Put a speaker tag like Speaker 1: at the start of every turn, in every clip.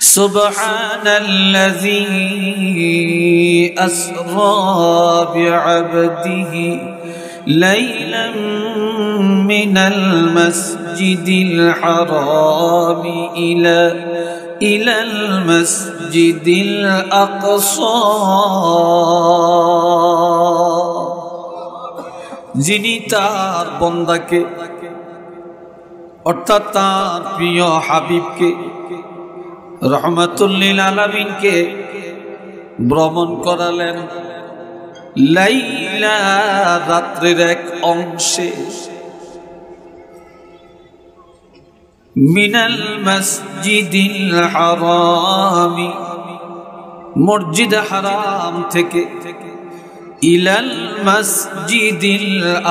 Speaker 1: سبحان الذي أسرى بعبده ليلا من المسجد الحرام إلى إلى المسجد الأقصى যিনি তার বন্দাকে অর্থাৎ তার প্রিয় হাবিবকে রহমাতুল্লিল আলমিনকে ভ্রমণ করালেন লাইলা রাত্রের এক অংশে মিনাল মসজিদিল হারামি মসজিদ হারাম থেকে ইলাল মসজিদিল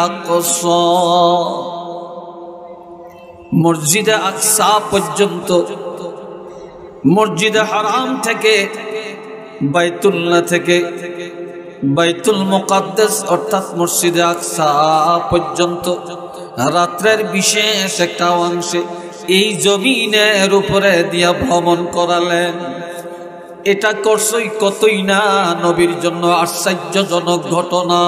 Speaker 1: আকসা মসজিদে আকসা পর্যন্ত মসজিদে হারাম থেকে বাইতুল্লা থেকে বাইতুল মোকাদ্দেস অর্থাৎ মসজিদে আকসা পর্যন্ত রাত্রের বিশেষ একটা অংশে এই জমিনের উপরে দিয়া ভ্রমণ করালেন এটা করছই কতই না নবীর জন্য আশ্চর্যজনক ঘটনা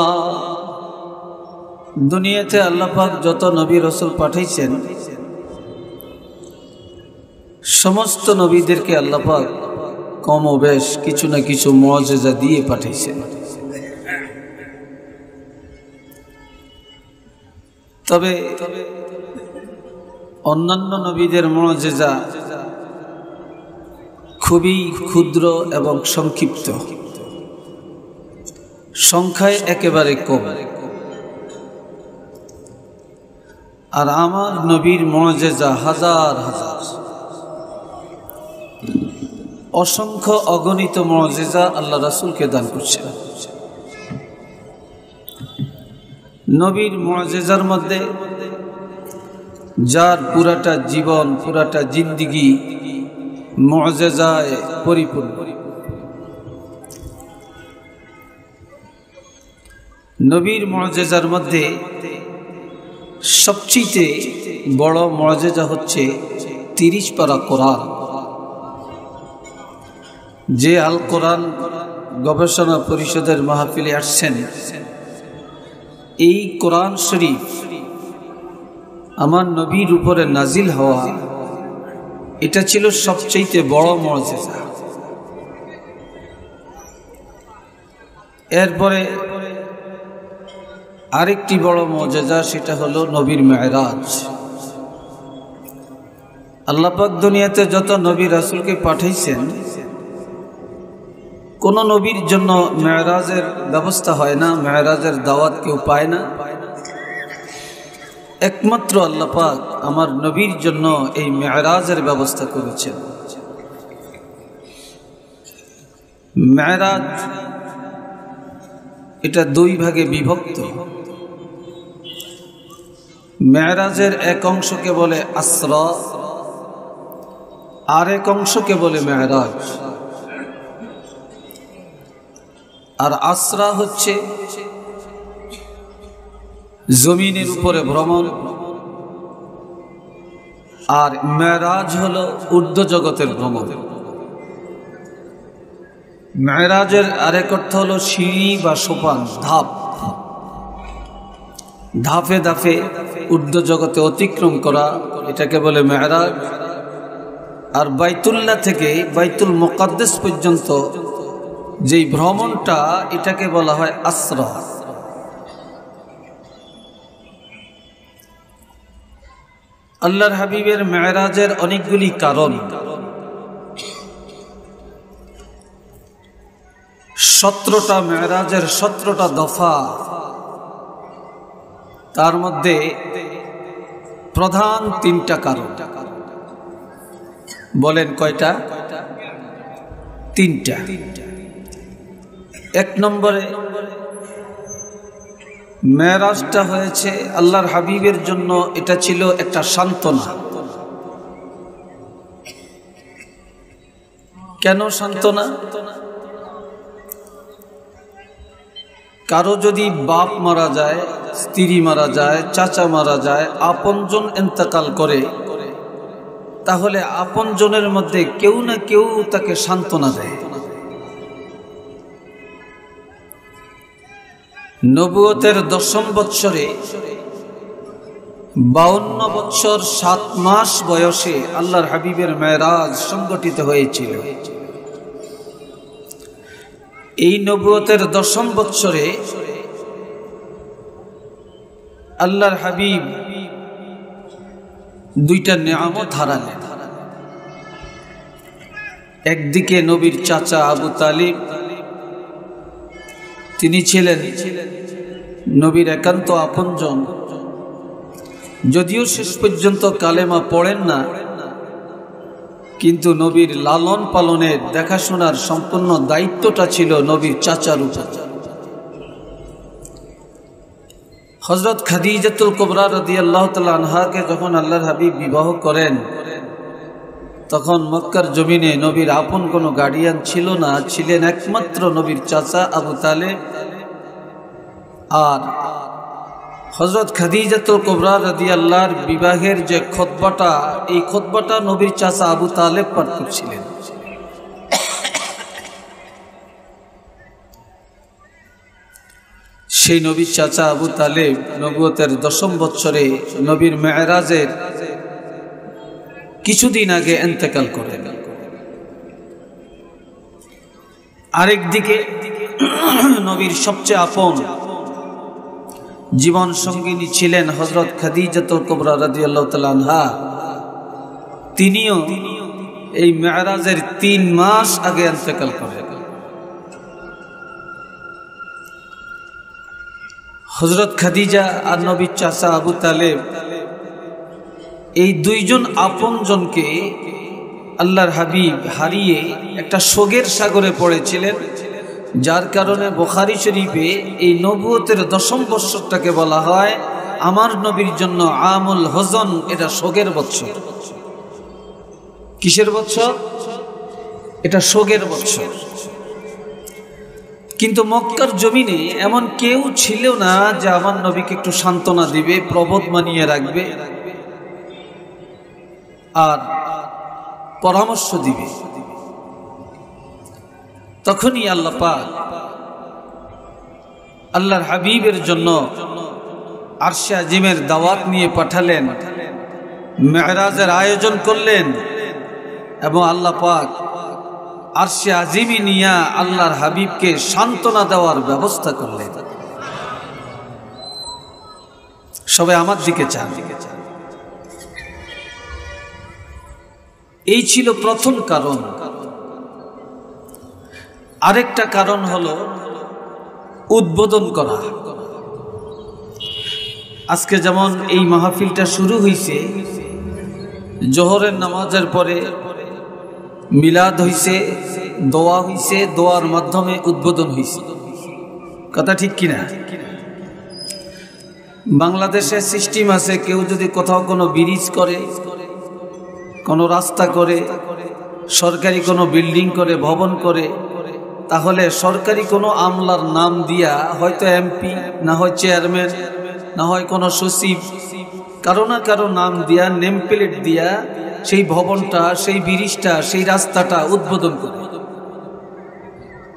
Speaker 1: দুনিয়াতে আল্লাপাক যত নবী রসুল পাঠাইছেন সমস্ত নবীদেরকে আল্লাপাক কম বেশ কিছু না কিছু মজেজা দিয়ে পাঠিয়েছেন তবে অন্যান্য নবীদের মজেজা খুবই ক্ষুদ্র এবং সংক্ষিপ্ত সংখ্যায় একেবারে কম আর আমার নবীর মজেজা হাজার হাজার অসংখ্য অগণিত মজেজা আল্লাহ রাসুলকে দান করছে নবীর মজেজার মধ্যে যার পুরাটা জীবন পুরাটা জিন্দিগি মজেজায় পরিপূর্ণ নবীর মজেজার মধ্যে সবচেয়ে বড় মজেজা হচ্ছে তিরিশ পারা কোরআন যে আল কোরআন গবেষণা পরিষদের মাহফিলে আসছেন এই কোরআন শরীফ আমার নবীর উপরে নাজিল হওয়া এটা ছিল সবচেয়েতে বড় মর্যাদা এরপরে আরেকটি বড় মর্যাদা সেটা হলো নবীর মেয়েরাজ আল্লাপাক দুনিয়াতে যত নবী রাসুলকে পাঠাইছেন কোনো নবীর জন্য মেয়রাজের ব্যবস্থা হয় না মেয়রাজের দাওয়াত কেউ পায় না একমাত্র আল্লাপাক আমার নবীর জন্য এই মেয়রাজের ব্যবস্থা করেছেন মেয়রাজ এটা দুই ভাগে বিভক্ত মেয়রাজের এক অংশকে বলে আশ্র আর এক অংশকে বলে মেয়রাজ আর আশ্রা হচ্ছে জমিনের উপরে ভ্রমণ আর মেরাজ হল উর্ধ জগতের ভ্রমণ মেরাজের আরেক অর্থ হল সিঁড়ি বা সোপান ধাপ ধাপে ধাপে উর্ধ জগতে অতিক্রম করা এটাকে বলে মেহরাজ আর বাইতুল্লাহ থেকে বাইতুল মোকাদ্দেশ পর্যন্ত যেই ভ্রমণটা এটাকে বলা হয় আশ্রয় আল্লাহর হাবিবের মেয়েরাজের অনেকগুলি কারণ সতেরোটা মেয়েরাজের সতেরোটা দফা তার মধ্যে প্রধান তিনটা কারণ বলেন কয়টা তিনটা তিনটা এক নম্বরে মেরাজটা হয়েছে আল্লাহর হাবিবের জন্য এটা ছিল একটা সান্ত্বনা কেন সান্ত্বনা কারো যদি বাপ মারা যায় স্ত্রী মারা যায় চাচা মারা যায় আপনজন এন্তেকাল করে তাহলে আপনজনের মধ্যে কেউ না কেউ তাকে সান্ত্বনা দেয় নবুয়তের দশম বৎসরে বাউন্ন বৎসর সাত মাস বয়সে আল্লাহর হাবিবের মেরাজ সংগঠিত হয়েছিল এই নবুয়তের দশম বৎসরে আল্লাহর হাবিব দুইটা নিয়ামত ধারালে একদিকে নবীর চাচা আবু তালিব তিনি ছিলেন নবীর একান্ত আপনজন যদিও শেষ পর্যন্ত কালেমা পড়েন না কিন্তু নবীর লালন পালনের দেখাশোনার সম্পূর্ণ দায়িত্বটা ছিল নবীর চাচার উপর হজরত খাদিজাতুল কোবরা রদি আল্লাহ তাল আনহাকে যখন আল্লাহর হাবিব বিবাহ করেন তখন মক্কার জমিনে নবীর আপন কোনো গার্ডিয়ান ছিল না ছিলেন একমাত্র নবীর চাচা আবু তালে আর হজরত খাদিজাতুল কোবরা রাদি আল্লাহর বিবাহের যে খতবাটা এই খতবাটা নবীর চাচা আবু তালেব পাঠ করছিলেন সেই নবীর চাচা আবু তালেব নবুয়তের দশম বৎসরে নবীর মেয়েরাজের কিছুদিন আগে এন্তেকাল করে আরেকদিকে নবীর সবচেয়ে আপন জীবন সঙ্গিনী ছিলেন হজরত খাদিজাতুল কুবরা রাদিয়াল্লাহু তাআলা আনহা তিনিও এই মেয়ারাজের তিন মাস আগে এন্তেকাল করে হজরত খাদিজা আর নবীর চাচা আবু তালেব এই দুইজন আপনজনকে আল্লাহর হাবিব হারিয়ে একটা শোগের সাগরে পড়েছিলেন যার কারণে বোখারি শরীফে এই নবুয়তের দশম বৎসরটাকে বলা হয় আমার নবীর জন্য আমুল হজন এটা শোকের বৎসর কিসের বৎসর এটা শোকের বৎসর কিন্তু মক্কার জমিনে এমন কেউ ছিল না যে আমার নবীকে একটু সান্ত্বনা দিবে প্রবোধ মানিয়ে রাখবে আর পরামর্শ দিবে তখনই আল্লাহ পাক আল্লাহর হাবিবের জন্য আরশে আজিমের দাওয়াত নিয়ে পাঠালেন মেহরাজের আয়োজন করলেন এবং আল্লাহ পাক আরশে আজিমি নিয়া আল্লাহর হাবিবকে সান্ত্বনা দেওয়ার ব্যবস্থা করলেন সবাই আমার দিকে চান দিকে চান এই ছিল প্রথম কারণ আরেকটা কারণ হল উদ্বোধন করা আজকে যেমন এই মাহফিলটা শুরু হয়েছে জোহরের নামাজের পরে মিলাদ হইছে দোয়া হইছে দোয়ার মাধ্যমে উদ্বোধন হইছে কথা ঠিক কিনা বাংলাদেশের সিস্টেম আছে কেউ যদি কোথাও কোনো ব্রিজ করে কোনো রাস্তা করে সরকারি কোনো বিল্ডিং করে ভবন করে তাহলে সরকারি কোনো আমলার নাম দিয়া হয়তো এমপি না হয় চেয়ারম্যান না হয় কোনো সচিব কারো না কারো নাম দিয়া নেম প্লেট দিয়া সেই ভবনটা সেই ব্রিজটা সেই রাস্তাটা উদ্বোধন করে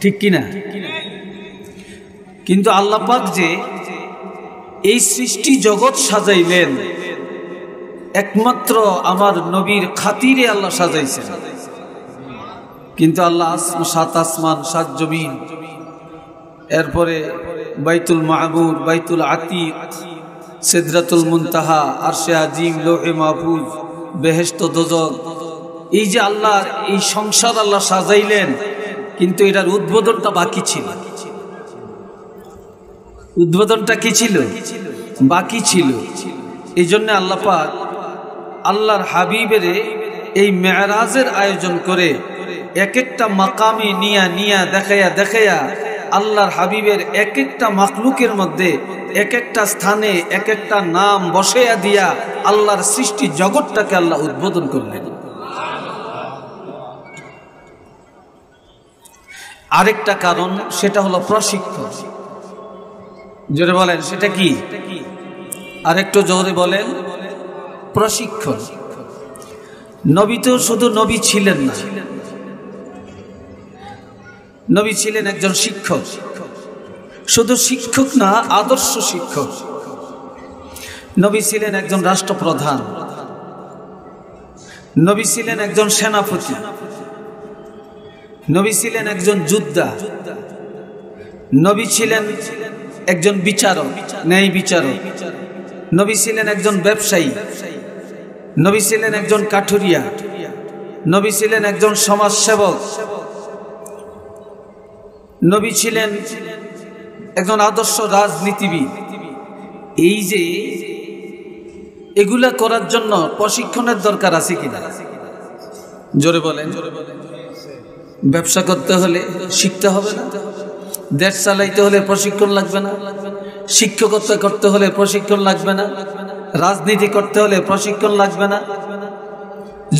Speaker 1: ঠিক কিনা কিন্তু আল্লাপাক যে এই সৃষ্টি জগৎ সাজাইলেন একমাত্র আমার নবীর খাতিরে আল্লাহ সাজাইছেন কিন্তু আল্লাহ সাত আসমান সাত জমিন এরপরে বাইতুল মাহবুর বাইতুল আতিক সেদরাতুল মুনতাহা আরশে আজিম লোহে মাহফুজ বেহেস্ত দজল এই যে আল্লাহ এই সংসার আল্লাহ সাজাইলেন কিন্তু এটার উদ্বোধনটা বাকি ছিল উদ্বোধনটা কি ছিল বাকি ছিল এই জন্য আল্লাপাক আল্লাহর হাবিবের এই মেয়ারাজের আয়োজন করে এক একটা মাকামে নিয়া নিয়া দেখাইয়া দেখাইয়া আল্লাহর হাবিবের এক একটা মাকলুকের মধ্যে এক একটা স্থানে এক একটা নাম বসাইয়া দিয়া আল্লাহর সৃষ্টি জগৎটাকে আল্লাহ উদ্বোধন করলেন আরেকটা কারণ সেটা হলো প্রশিক্ষণ জোরে বলেন সেটা কি আরেকটু জোরে বলেন প্রশিক্ষণ নবী তো শুধু নবী ছিলেন না নবী ছিলেন একজন শিক্ষক শুধু শিক্ষক না আদর্শ শিক্ষক নবী ছিলেন একজন রাষ্ট্রপ্রধান নবী ছিলেন একজন সেনাপতি নবী ছিলেন একজন যোদ্ধা নবী ছিলেন একজন বিচারক ন্যায় বিচারক নবী ছিলেন একজন ব্যবসায়ী নবী ছিলেন একজন কাঠুরিয়া নবী ছিলেন একজন সমাজসেবক নবী ছিলেন একজন আদর্শ রাজনীতিবিদ এই যে এগুলা করার জন্য প্রশিক্ষণের দরকার আছে কিনা জোরে বলেন ব্যবসা করতে হলে শিখতে হবে না দেশ চালাইতে হলে প্রশিক্ষণ লাগবে না শিক্ষকতা করতে হলে প্রশিক্ষণ লাগবে না রাজনীতি করতে হলে প্রশিক্ষণ লাগবে না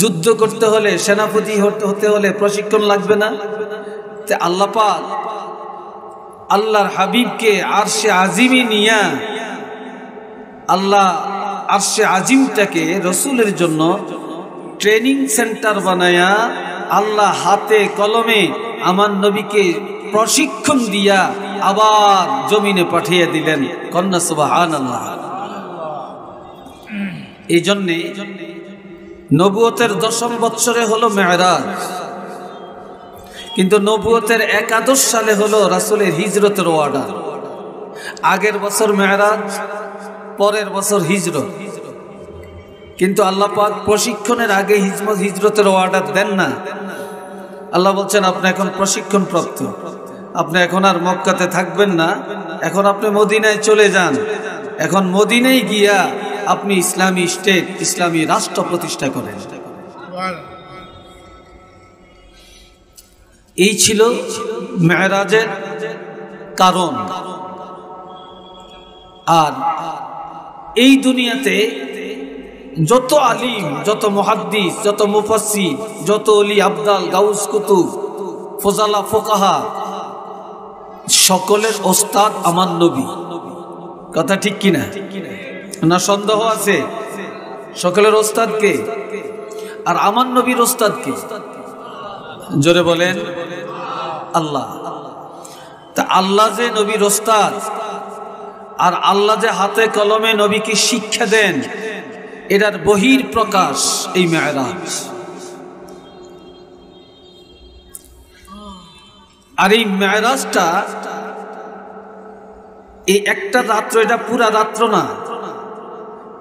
Speaker 1: যুদ্ধ করতে হলে সেনাপতি হতে হলে প্রশিক্ষণ লাগবে না পাল আল্লাহর হাবিবকে আরশে আজিমি নিয়া আল্লাহ আরশে আজিমটাকে রসুলের জন্য ট্রেনিং সেন্টার বানায়া আল্লাহ হাতে কলমে আমার নবীকে প্রশিক্ষণ দিয়া আবার জমিনে পাঠিয়ে দিলেন কন্যা সুবাহ আল্লাহ এই জন্যে নবুয়তের দশম বৎসরে হলো মেহরাজ কিন্তু নবুয়তের একাদশ সালে হলো রাসুলের হিজরতের ওয়ার্ডার আগের বছর মেহরাজ পরের বছর হিজরত কিন্তু আল্লাহ পাক প্রশিক্ষণের আগে হিজমত হিজরতের অর্ডার দেন না আল্লাহ বলছেন আপনি এখন প্রশিক্ষণ প্রাপ্ত আপনি এখন আর মক্কাতে থাকবেন না এখন আপনি মদিনায় চলে যান এখন মদিনায় গিয়া আপনি ইসলামী স্টেট ইসলামী রাষ্ট্র প্রতিষ্ঠা করেন এই ছিল মেহরাজের কারণ আর এই দুনিয়াতে যত আলিম যত মহাদ্দিস যত মুফাসি যত অলি আবদাল গাউস কুতুব ফোজালা ফোকাহা সকলের ওস্তাদ আমার নবী কথা ঠিক কিনা ঠিক কিনা না সন্দেহ আছে সকলের ওস্তাদ কে আর আমার নবীর ওস্তাদ কে জোরে বলেন আল্লাহ তা আল্লাহ যে নবীর ওস্তাদ আর আল্লাহ যে হাতে কলমে নবীকে শিক্ষা দেন এটার বহির প্রকাশ এই মেয়েরাজ আর এই মেয়েরাজটা এই একটা রাত্র এটা পুরা রাত্র না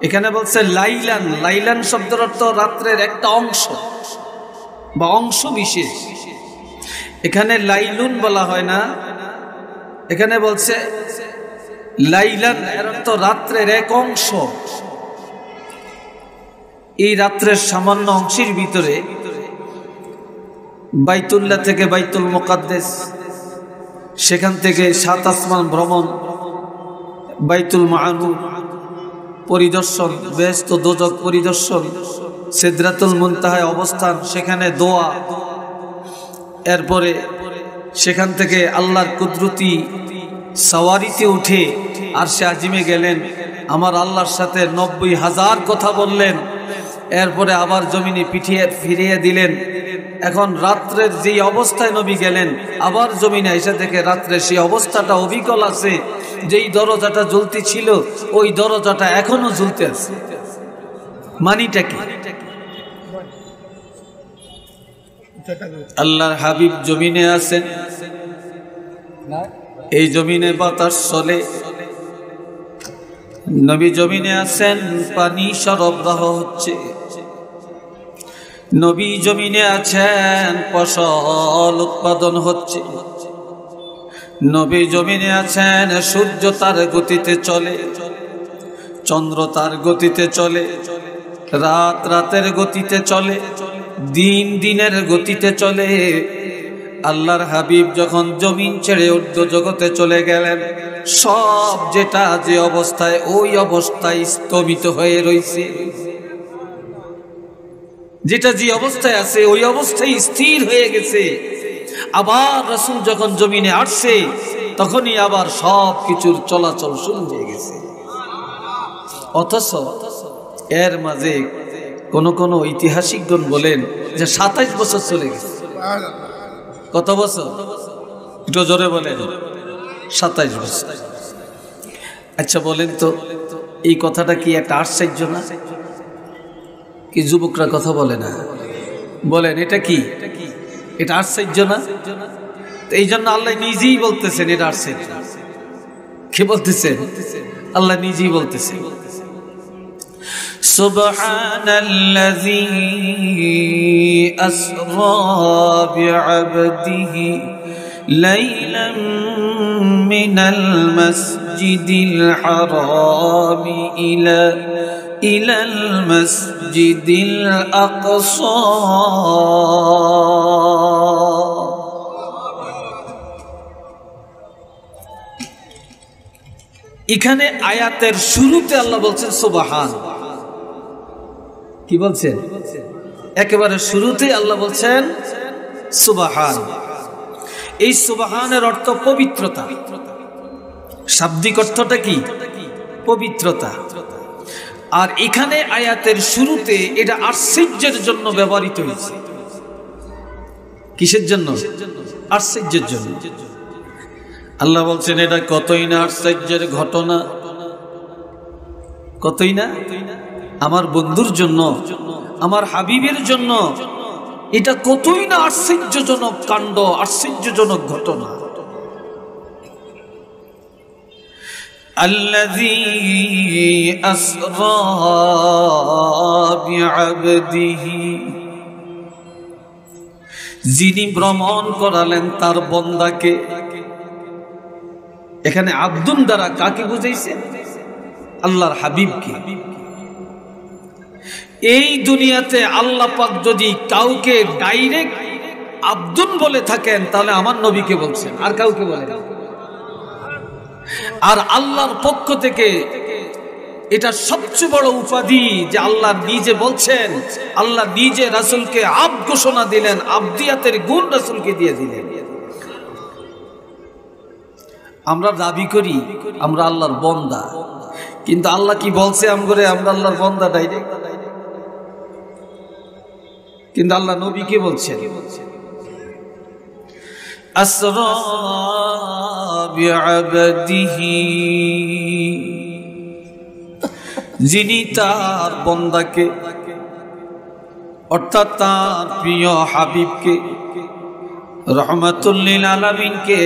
Speaker 1: এখানে বলছে লাইলান লাইলান শব্দের অর্থ রাত্রের একটা অংশ বা অংশ বিশেষ এখানে লাইলুন বলা হয় না এখানে বলছে লাইলান এর অর্থ রাত্রের এক অংশ এই রাত্রের সামান্য অংশের ভিতরে বাইতুল্লা থেকে বাইতুল মোকাদ্দেস সেখান থেকে সাত আসমান ভ্রমণ বাইতুল মাহমুদ পরিদর্শন বেস্ত দোজক পরিদর্শন সেদ্রাতুল মুনতাহায় অবস্থান সেখানে দোয়া এরপরে সেখান থেকে আল্লাহর কুদরতি সাওয়ারিতে উঠে আর সে আজিমে গেলেন আমার আল্লাহর সাথে নব্বই হাজার কথা বললেন এরপরে আবার জমিনে পিঠিয়ে ফিরিয়ে দিলেন এখন রাত্রের যে অবস্থায় নবী গেলেন আবার জমিনে এসে থেকে রাত্রে সেই অবস্থাটা অবিকল আছে যেই দরজাটা জ্বলতে ছিল ওই দরজাটা এখনো জ্বলতে আছে মানিটা কি আল্লাহর হাবিব জমিনে আছেন এই জমিনে বাতাস চলে নবী জমিনে আছেন পানি সরবরাহ হচ্ছে নবী জমিনে আছেন ফসল উৎপাদন হচ্ছে নবী জমিনে আছেন সূর্য তার গতিতে চলে চন্দ্র তার গতিতে চলে রাত রাতের গতিতে চলে দিন দিনের গতিতে চলে আল্লাহর হাবিব যখন জমিন ছেড়ে ঊর্ধ্ব জগতে চলে গেলেন সব যেটা যে অবস্থায় ওই অবস্থায় স্তমিত হয়ে রয়েছে যেটা যে অবস্থায় আছে ওই অবস্থায় স্থির হয়ে গেছে আবার রসুল যখন জমিনে আসছে তখনই আবার সব কিছুর চলাচল শুরু হয়ে গেছে অথচ এর মাঝে কোন কোন ঐতিহাসিকগণ বলেন যে সাতাইশ বছর চলে গেছে কত বছর একটু জোরে বলেন সাতাইশ বছর আচ্ছা বলেন তো এই কথাটা কি একটা আশ্চর্য না কি যুবকরা কথা বলে না বলেন এটা কি এটা আশ্চর্য না এই জন্য আল্লাহ নিজেই বলতেছেন এটা আশ্চর্য কে বলতেছেন আল্লাহ নিজেই বলতেছেন سبحان الذي أسرى بعبده ليلا من المسجد الحرام إلى إلى المسجد الأقصى এখানে আয়াতের শুরুতে আল্লাহ বলছেন সুবাহান কি বলছেন একেবারে শুরুতে আল্লাহ বলছেন সুবাহান এই সুবাহানের অর্থ পবিত্রতা শাব্দিক অর্থটা কি পবিত্রতা আর এখানে আয়াতের শুরুতে এটা আশ্চর্যের জন্য ব্যবহৃত হয়েছে কিসের জন্য আশ্চর্যের জন্য আল্লাহ বলছেন এটা কতই না আশ্চর্যের ঘটনা কতই না আমার বন্ধুর জন্য আমার হাবিবের জন্য এটা কতই না আশ্চর্যজনক কাণ্ড আশ্চর্যজনক ঘটনা الذي أسرى بعبده যিনি ভ্রমণ করালেন তার বন্দাকে এখানে আব্দুল দ্বারা কাকে বুঝাইছেন আল্লাহর হাবিবকে এই দুনিয়াতে আল্লাহ পাক যদি কাউকে ডাইরেক্ট আব্দুল বলে থাকেন তাহলে আমার নবীকে বলছেন আর কাউকে বলেন আর আল্লাহর পক্ষ থেকে এটা সবচেয়ে বড় উপাধি যে আল্লাহ নিজে বলছেন আল্লাহ নিজে রাসুলকে আব ঘোষণা দিলেন আবদিয়াতের গুণ রাসুলকে দিয়ে দিলেন আমরা দাবি করি আমরা আল্লাহর বন্দা কিন্তু আল্লাহ কি বলছে আমরা আল্লাহর বন্দা ডাইরেক্ট কিন্তু আল্লাহ নবী কে বলছেন أسرى بعبده যিনি তার বন্দাকে অর্থাৎ তার প্রিয় হাবিবকে রহমাতুল্লিল আলমিনকে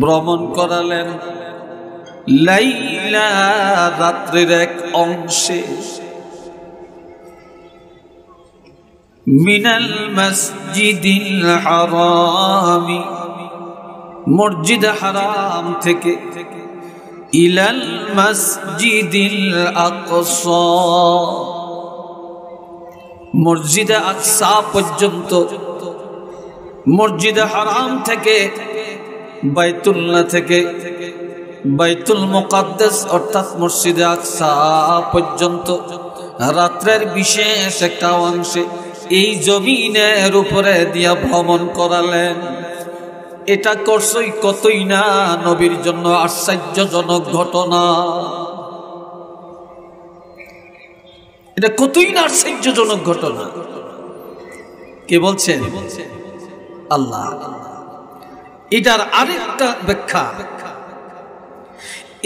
Speaker 1: ভ্রমণ করালেন লাইলা রাত্রির এক অংশে من المسجد الحرام মসজিদ হারাম থেকে ইলাল মসজিদিল আকসা মসজিদে আকসা পর্যন্ত মসজিদে হারাম থেকে বাইতুল্লাহ থেকে বাইতুল মোকাদ্দেস অর্থাৎ মসজিদে আকসা পর্যন্ত রাত্রের বিশেষ একটা অংশে এই জমিনের উপরে দিয়া ভ্রমণ করালেন এটা করছই কতই না নবীর জন্য আশ্চর্যজনক ঘটনা এটা কতই না আশ্চর্যজনক ঘটনা কে বলছেন আল্লাহ এটার আরেকটা ব্যাখ্যা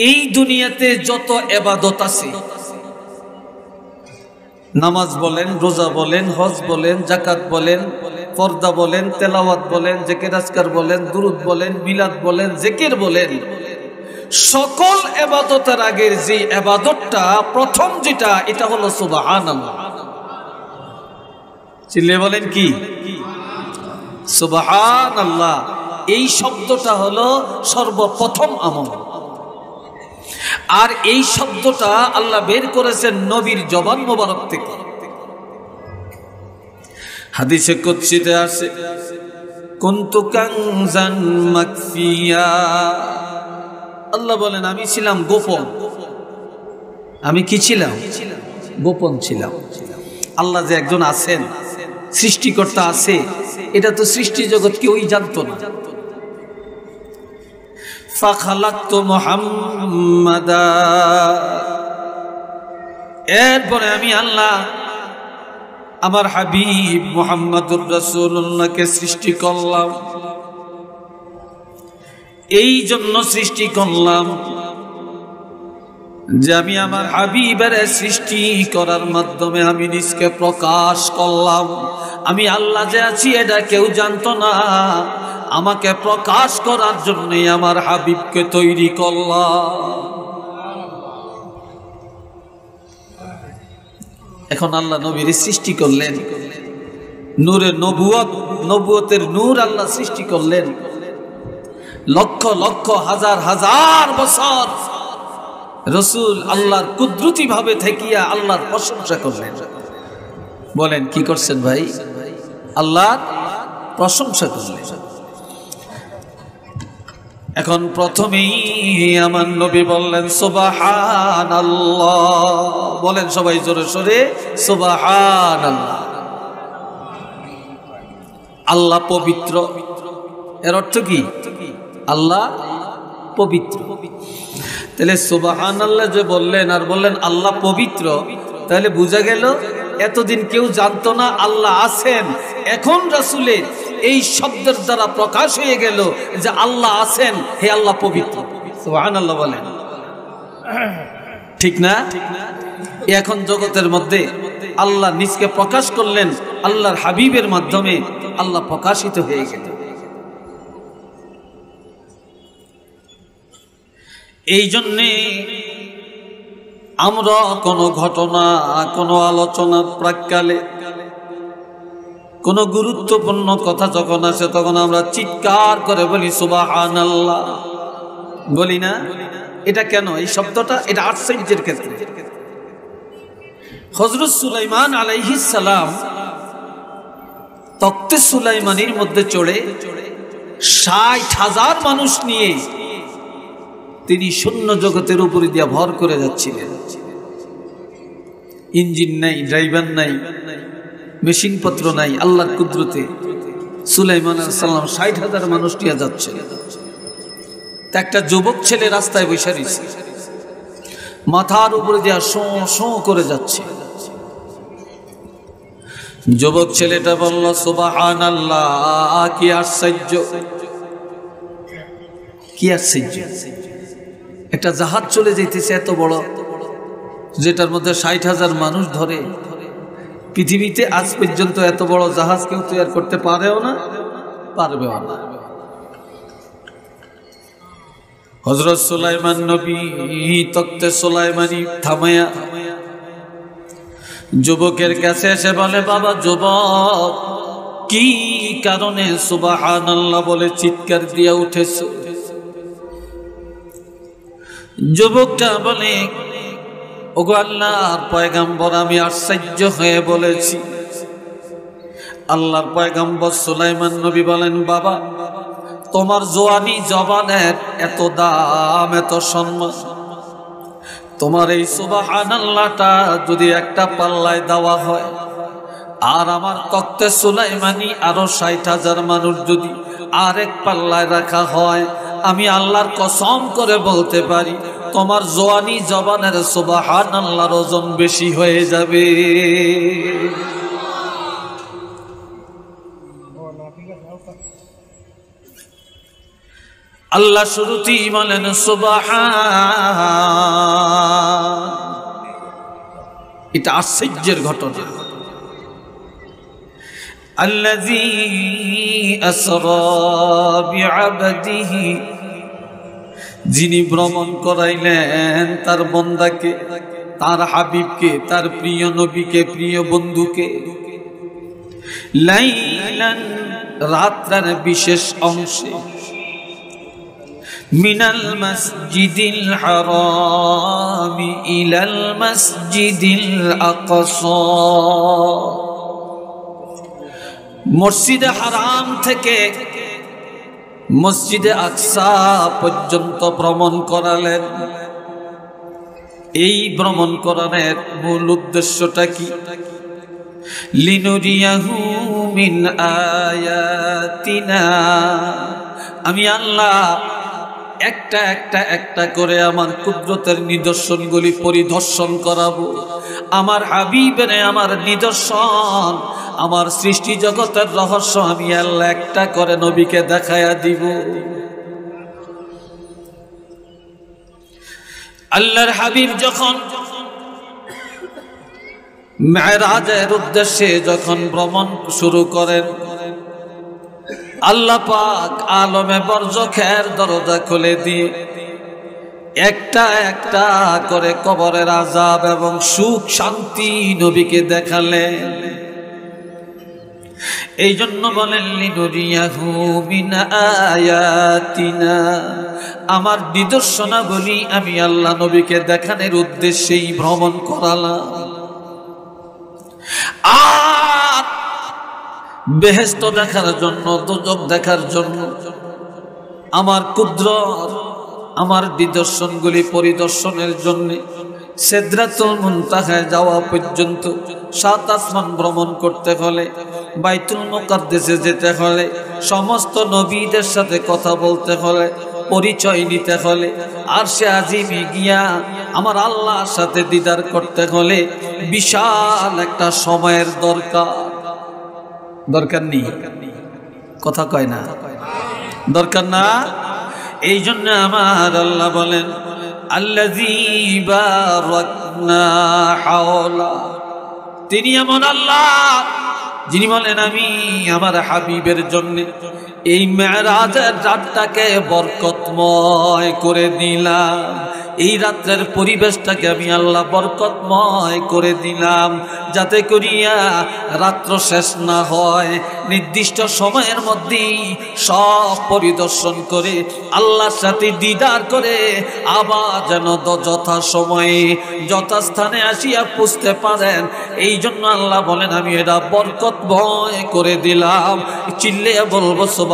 Speaker 1: এই দুনিয়াতে যত এবাদত আছে নামাজ বলেন রোজা বলেন হজ বলেন জাকাত বলেন পর্দা বলেন তেলাওয়াত বলেন জেকের আজকার বলেন দুরুদ বলেন মিলাদ বলেন জেকের বলেন সকল এবাদতের আগের যে এবাদতটা প্রথম যেটা এটা হলো সুবাহান চিল্লে বলেন কি সুবাহান আল্লাহ এই শব্দটা হলো সর্বপ্রথম আমল আর এই শব্দটা আল্লাহ বের করেছেন নবীর জবান মোবারক থেকে হাদিসে কচ্ছিতে আসে আল্লাহ বলেন আমি ছিলাম গোপন আমি কি ছিলাম গোপন ছিলাম আল্লাহ যে একজন আছেন সৃষ্টিকর্তা আছে এটা তো সৃষ্টি জগৎ কেউই জানতো না এরপরে আমি আল্লাহ আমার হাবিব মোহাম্মদুর রসুল্লাহকে সৃষ্টি করলাম এই জন্য সৃষ্টি করলাম যে আমি আমার হাবিবের সৃষ্টি করার মাধ্যমে আমি নিজকে প্রকাশ করলাম আমি আল্লাহ যে আছি এটা কেউ জানতো না আমাকে প্রকাশ করার জন্যে আমার হাবিবকে তৈরি করলাম এখন আল্লাহ নবীর সৃষ্টি করলেন নূরে নবুয়ত নবুয়তের নূর আল্লাহ সৃষ্টি করলেন লক্ষ লক্ষ হাজার হাজার বছর রসুল আল্লাহর কুদরতি ভাবে থেকিয়া আল্লাহর প্রশংসা করলেন বলেন কি করছেন ভাই আল্লাহর প্রশংসা করলেন এখন প্রথমেই আমার নবী বললেন সোবাহান আল্লাহ বলেন সবাই জোরে সোরে সোবাহান আল্লাহ আল্লাহ পবিত্র এর অর্থ কি আল্লাহ পবিত্র তাহলে সুবাহান আল্লাহ যে বললেন আর বললেন আল্লাহ পবিত্র তাহলে বোঝা গেল এতদিন কেউ জানতো না আল্লাহ আছেন এখন রাসুলের এই শব্দের দ্বারা প্রকাশ হয়ে গেল যে আল্লাহ আছেন হে আল্লাহ পবিত্র সুবাহান আল্লাহ বলেন ঠিক না এখন জগতের মধ্যে আল্লাহ নিজকে প্রকাশ করলেন আল্লাহর হাবিবের মাধ্যমে আল্লাহ প্রকাশিত হয়ে গেল এই জন্যে আমরা কোনো ঘটনা কোনো আলোচনার প্রাককালে কোনো গুরুত্বপূর্ণ কথা যখন আসে তখন আমরা চিৎকার করে বলি সুবাহ আল্লাহ বলি না এটা কেন এই শব্দটা এটা আশ্চর্যের ক্ষেত্রে হজরত সুলাইমান আলাইহিস সালাম তক্তে সুলাইমানির মধ্যে চড়ে ষাট হাজার মানুষ নিয়ে তিনি শূন্য জগতের উপরে দিয়া ভর করে যাচ্ছিলেন ইঞ্জিন নাই ড্রাইভার নাই মেশিনপত্র নাই আল্লাহ কুদরতে সুলাইমান সাল্লাম ষাট হাজার মানুষ নিয়ে যাচ্ছে তা একটা যুবক ছেলে রাস্তায় বৈশা রয়েছে মাথার উপরে দিয়া শো শো করে যাচ্ছে যুবক ছেলেটা বলল সুবাহান আল্লাহ কি আশ্চর্য কি আশ্চর্য একটা জাহাজ চলে যেতেছে এত বড় যেটার মধ্যে ষাট হাজার মানুষ ধরে পৃথিবীতে আজ পর্যন্ত এত বড় জাহাজ কেউ তৈরি করতে পারেও না পারবেও না হজরত সোলাইমান নবী তত্ত্বে সোলাইমানি থামায়া যুবকের কাছে এসে বলে বাবা যুবক কি কারণে সুবাহ বলে চিৎকার দিয়ে উঠেছ যুবকটা বলে ওগো আল্লাহর পয়গাম্বর আমি আশ্চর্য হয়ে বলেছি আল্লাহর পয়গাম্বর সুলাইমান নবী বলেন বাবা তোমার জোয়ানি জবানের এত দাম এত সম্মান তোমার এই সুবাহ আল্লাহটা যদি একটা পাল্লায় দেওয়া হয় আর আমার তক্তে সুলাইমানি আরো ষাট হাজার মানুষ যদি আরেক পাল্লায় রাখা হয় আমি আল্লাহর কসম করে বলতে পারি তোমার জোয়ানি জবানের সোবাহান আল্লাহর ওজন বেশি হয়ে যাবে আল্লাহ শুরুতি বলেন এটা আশ্চর্যের ঘটনা আল্লাহ أسرى যিনি ভ্রমণ করাইলেন তার বন্দাকে তার হাবিবকে তার প্রিয় নবীকে প্রিয় বন্ধুকে রাত্রার বিশেষ অংশে মিনাল মসজিদিল হারামি ইলাল মসজিদিল আকসা মসজিদ হারাম থেকে মসজিদে আকসা পর্যন্ত ভ্রমণ করালেন এই ভ্রমণ করানোর মূল উদ্দেশ্যটা কি আমি আল্লাহ একটা একটা একটা করে আমার কুদরতের নিদর্শনগুলি পরিদর্শন করাবো আমার হাবিবেনে আমার নিদর্শন আমার সৃষ্টি জগতের রহস্য আমি আল্লাহ একটা করে নবীকে দেখায়া দিব আল্লাহর হাবিব যখন মেয়েরাজের উদ্দেশ্যে যখন ভ্রমণ শুরু করেন আল্লাহ পাক আলমে খের দরজা খুলে দিয়ে একটা একটা করে কবরের আজাব এবং সুখ শান্তি নবীকে দেখালে এই জন্য বলেন আমার নিদর্শনা বলি আমি আল্লাহ নবীকে দেখানোর উদ্দেশ্যেই ভ্রমণ করালাম আর বেহেস্ত দেখার জন্য দুজক দেখার জন্য আমার ক্ষুদ্র আমার নিদর্শনগুলি পরিদর্শনের জন্য সেদ্রাতুল মুনতাহায় যাওয়া পর্যন্ত সাত আসমান ভ্রমণ করতে হলে বাইতুল মোকাদ্দেশে যেতে হলে সমস্ত নবীদের সাথে কথা বলতে হলে পরিচয় নিতে হলে আর সে আজিমে গিয়া আমার আল্লাহর সাথে দিদার করতে হলে বিশাল একটা সময়ের দরকার দরকার নেই কথা কয় না দরকার না এই জন্য আমার আল্লাহ বলেন তিনি এমন আল্লাহ যিনি বলেন আমি আমার হাবিবের জন্য এই মেয়েরাজের রাতটাকে বরকতময় করে নিলাম এই রাত্রের পরিবেশটাকে আমি আল্লাহ বরকতময় করে দিলাম যাতে করিয়া রাত্র শেষ না হয় নির্দিষ্ট সময়ের মধ্যেই সব পরিদর্শন করে আল্লাহর সাথে দিদার করে আবার যেন যথা সময়ে যথাস্থানে আসিয়া পুষতে পারেন এই জন্য আল্লাহ বলেন আমি এটা বরকতময় করে দিলাম চিল্লে বলবো সব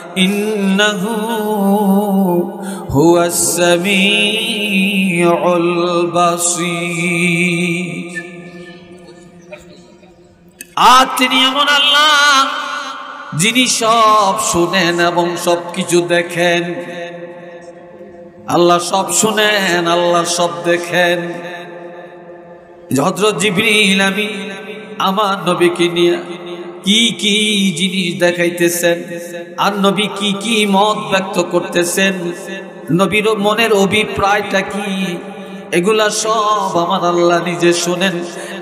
Speaker 1: إنه هو السميع البصير আর তিনি এমন আল্লাহ যিনি সব শুনেন এবং সব কিছু দেখেন আল্লাহ সব শুনেন আল্লাহ সব দেখেন হজরত আমি আমার নবীকে নিয়ে কি কি জিনিস দেখাইতেছেন আর নবী কি কি মত ব্যক্ত করতেছেন নবীর মনের অভিপ্রায়টা কি এগুলা সব আমার আল্লাহ নিজে শোনেন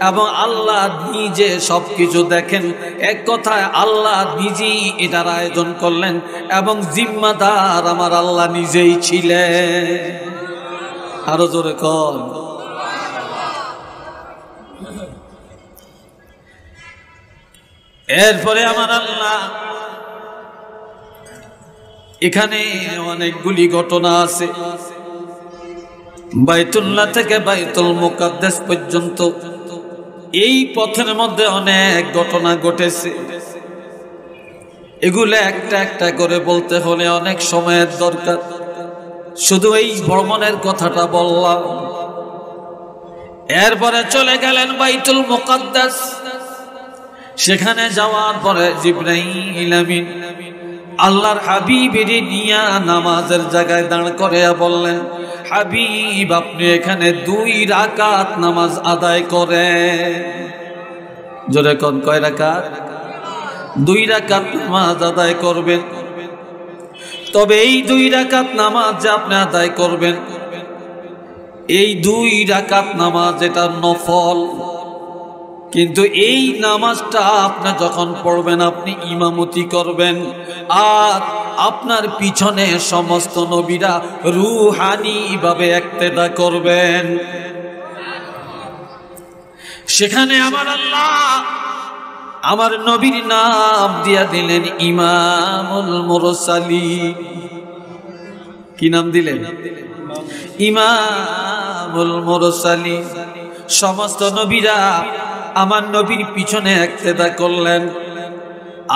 Speaker 1: এবং আল্লাহ নিজে সব কিছু দেখেন এক কথায় আল্লাহ নিজেই এটার আয়োজন করলেন এবং জিম্মাদার আমার আল্লাহ নিজেই ছিলেন আরো জোরে কর এরপরে আমার আল্লাহ এখানে অনেকগুলি ঘটনা আছে বাইতুল্লাহ থেকে বাইতুল মুকাদ্দেস পর্যন্ত এই পথের মধ্যে অনেক ঘটনা ঘটেছে এগুলো একটা একটা করে বলতে হলে অনেক সময়ের দরকার শুধু এই ভ্রমণের কথাটা বললাম এরপরে চলে গেলেন বাইতুল মুকাদ্দাস সেখানে যাওয়ার পরে জিব্রাহিম আল্লাহর হাবিবের নিয়া নামাজের জায়গায় দাঁড় করে বললেন হাবিব আপনি এখানে দুই রাকাত নামাজ আদায় করে জোরে কন কয় রাকাত দুই রাকাত নামাজ আদায় করবেন তবে এই দুই রাকাত নামাজ যে আপনি আদায় করবেন এই দুই রাকাত নামাজ এটা নফল কিন্তু এই নামাজটা আপনি যখন পড়বেন আপনি ইমামতি করবেন আর আপনার পিছনে সমস্ত নবীরা রুহানিভাবে একতেদা করবেন সেখানে আমার আল্লাহ আমার নবীর নাম দিয়া দিলেন ইমামুল মোরসালি কি নাম দিলেন ইমামুল মোরসালি সমস্ত নবীরা আমার নবীর পিছনে একতেদা করলেন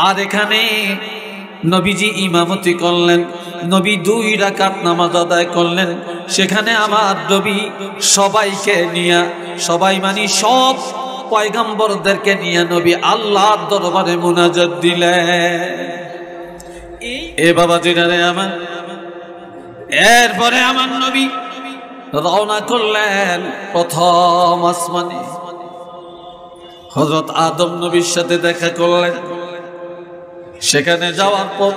Speaker 1: আর এখানে নবীজি ইমামতি করলেন নবী দুই রাকাত নামাজ আদায় করলেন সেখানে আমার নবী সবাইকে নিয়ে সবাই মানি সব পয়গাম্বরদেরকে নিয়ে নবী আল্লাহর দরবারে মোনাজাত দিলেন এ বাবা জিনারে আমার এরপরে আমার নবী রওনা করলেন প্রথম আসমানে হজরত আদম নবীর সাথে দেখা করলেন সেখানে যাওয়ার পর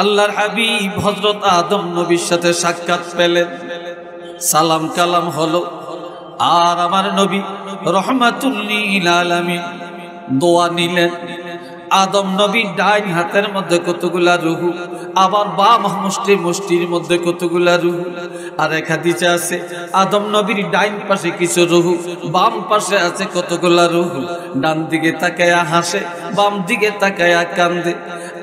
Speaker 1: আল্লাহর হাবিব হজরত আদম নবীর সাথে সাক্ষাৎ পেলেন সালাম কালাম হলো আর আমার নবী রহমাতুল্লিল আলমী দোয়া নিলেন আদম নবীর ডাইন হাতের মধ্যে কতগুলা রুহু আবার বাম মুষ্টির মুষ্টির মধ্যে কতগুলা রুহু আর এক হাদিসে আছে আদম নবীর ডাইন পাশে কিছু রুহু বাম পাশে আছে কতগুলা রুহু ডান দিকে তাকায়া হাসে বাম দিকে তাকায়া কান্দে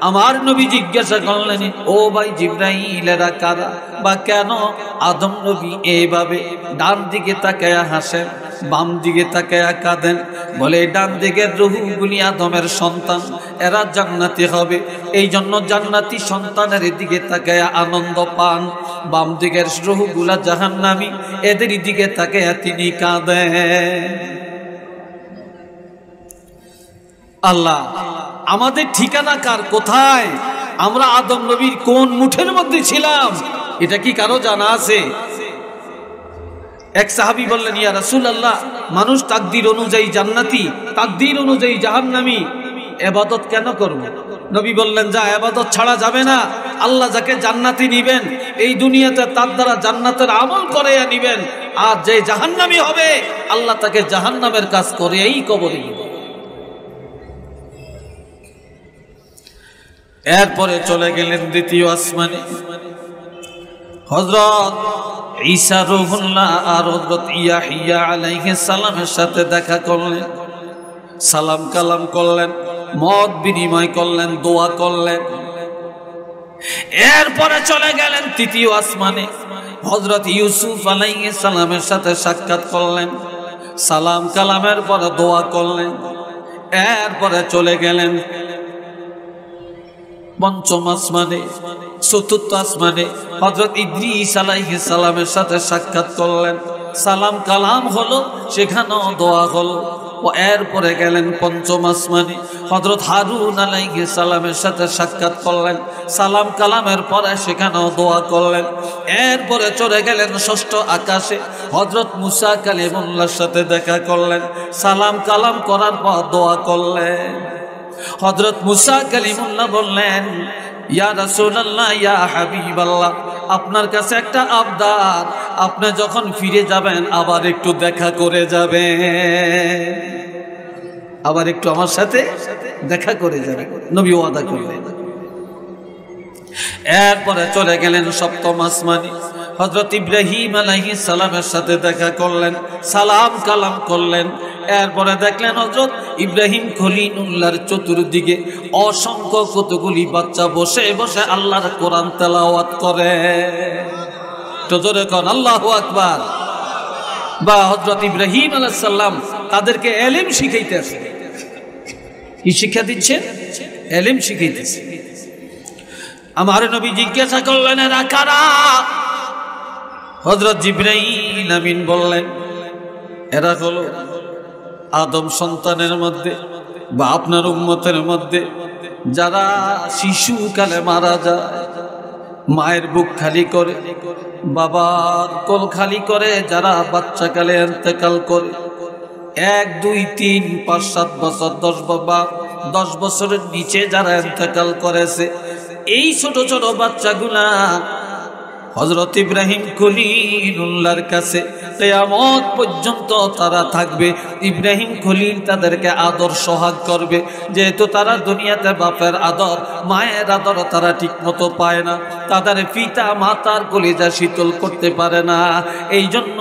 Speaker 1: আমার নবী জিজ্ঞাসা করলেন ও ভাই জিব্রাহিল এরা কারা বা কেন আদম নবী এইভাবে ডান দিকে তাকায়া হাসেন বাম দিকে তাকায়া কাঁদেন বলে ডান দিকের গুলি আদমের সন্তান এরা জান্নাতি হবে এই জন্য জান্নাতি সন্তানের দিকে তাকায়া আনন্দ পান বাম দিকের রহুগুলা জাহান্নামি এদের দিকে তাকায়া তিনি কাঁদেন আল্লাহ আমাদের ঠিকানা কার কোথায় আমরা আদম নবীর কোন মুঠের মধ্যে ছিলাম এটা কি কারো জানা আছে এক সাহাবি বললেন ইয়া রাসুল আল্লাহ মানুষ তাকদির অনুযায়ী জান্নাতি তাকদির অনুযায়ী জাহান্নামি এবাদত কেন করব নবী বললেন যা এবাদত ছাড়া যাবে না আল্লাহ যাকে জান্নাতি নিবেন এই দুনিয়াতে তার দ্বারা জান্নাতের আমল করে নিবেন আর যে জাহান্নামি হবে আল্লাহ তাকে জাহান্নামের কাজ এই কবরে নিবেন এরপরে চলে গেলেন দ্বিতীয় আসমানে হজরত ঈসা রহুল্লাহ আর হজরত হিয়া আলাইহে সালামের সাথে দেখা করলেন সালাম কালাম করলেন মত বিনিময় করলেন দোয়া করলেন এরপরে চলে গেলেন তৃতীয় আসমানে হজরত ইউসুফ আলাইহে সালামের সাথে সাক্ষাৎ করলেন সালাম কালামের পরে দোয়া করলেন এরপরে চলে গেলেন পঞ্চম আসমানে চতুর্থ আসমানে হজরত ইদ্রি আলাইহি সালামের সাথে সাক্ষাৎ করলেন সালাম কালাম হলো সেখানেও দোয়া হলো ও এরপরে গেলেন পঞ্চম আসমানি হজরত হারুন আলাইহি সালামের সাথে সাক্ষাৎ করলেন সালাম কালামের পরে সেখানেও দোয়া করলেন এরপরে চলে গেলেন ষষ্ঠ আকাশে হজরত মুসা কালিমুল্লার সাথে দেখা করলেন সালাম কালাম করার পর দোয়া করলেন হজরত মুসা কালিমুল্লাহ বললেন ইয়া রাসূলুল্লাহ ইয়া হাবিবাল্লাহ আপনার কাছে একটা আবদার আপনি যখন ফিরে যাবেন আবার একটু দেখা করে যাবেন আবার একটু আমার সাথে দেখা করে যাবেন নবী ওয়াদা করলেন এরপরে চলে গেলেন সপ্তম আসমানি হজরত ইব্রাহিম আলাহি সালামের সাথে দেখা করলেন সালাম কালাম করলেন এরপরে দেখলেন হজরত ইব্রাহিম খলিনুল্লাহর চতুর্দিকে অসংখ্য কতগুলি বাচ্চা বসে বসে আল্লাহর কোরআন তেলাওয়াত করে তো জোরে কন আল্লাহ আকবার বা হজরত ইব্রাহিম আলাহাল্লাম তাদেরকে এলিম শিখাইতে আসে কি শিক্ষা দিচ্ছে এলিম শিখাইতেছে আমার নবী জিজ্ঞাসা করলেন কারা হজরত জিব্রাইন বললেন এরা হলো আদম সন্তানের মধ্যে বা আপনার উন্মতের মধ্যে যারা শিশুকালে মারা যায় মায়ের বুক খালি করে বাবার কোল খালি করে যারা বাচ্চা কালে এতেকাল করে এক দুই তিন পাঁচ সাত বছর দশ বাবা দশ বছরের নিচে যারা এতেকাল করেছে এই ছোট ছোট বাচ্চাগুলা হজরত ইব্রাহিম খলিল্লার কাছে কেয়ামত পর্যন্ত তারা থাকবে ইব্রাহিম খলিল তাদেরকে আদর সোহাগ করবে যেহেতু তারা দুনিয়াতে বাপের আদর মায়ের আদর তারা ঠিকমতো পায় না তাদের পিতা মাতার কলিজা শীতল করতে পারে না এই জন্য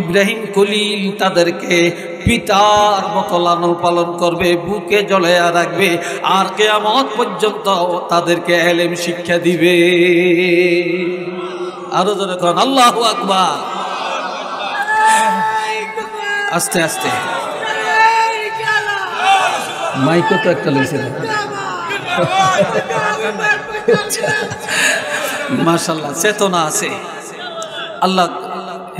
Speaker 1: ইব্রাহিম খলিল তাদেরকে পিতার মতো লালন পালন করবে বুকে জলাইয়া রাখবে আর কেয়ামত পর্যন্ত তাদেরকে এলেম শিক্ষা দিবে আরো জনে করেন আল্লাহ আকবার আস্তে আস্তে মাইকো তো একটা লইছে মার্শাল্লাহ চেতনা আছে আল্লাহ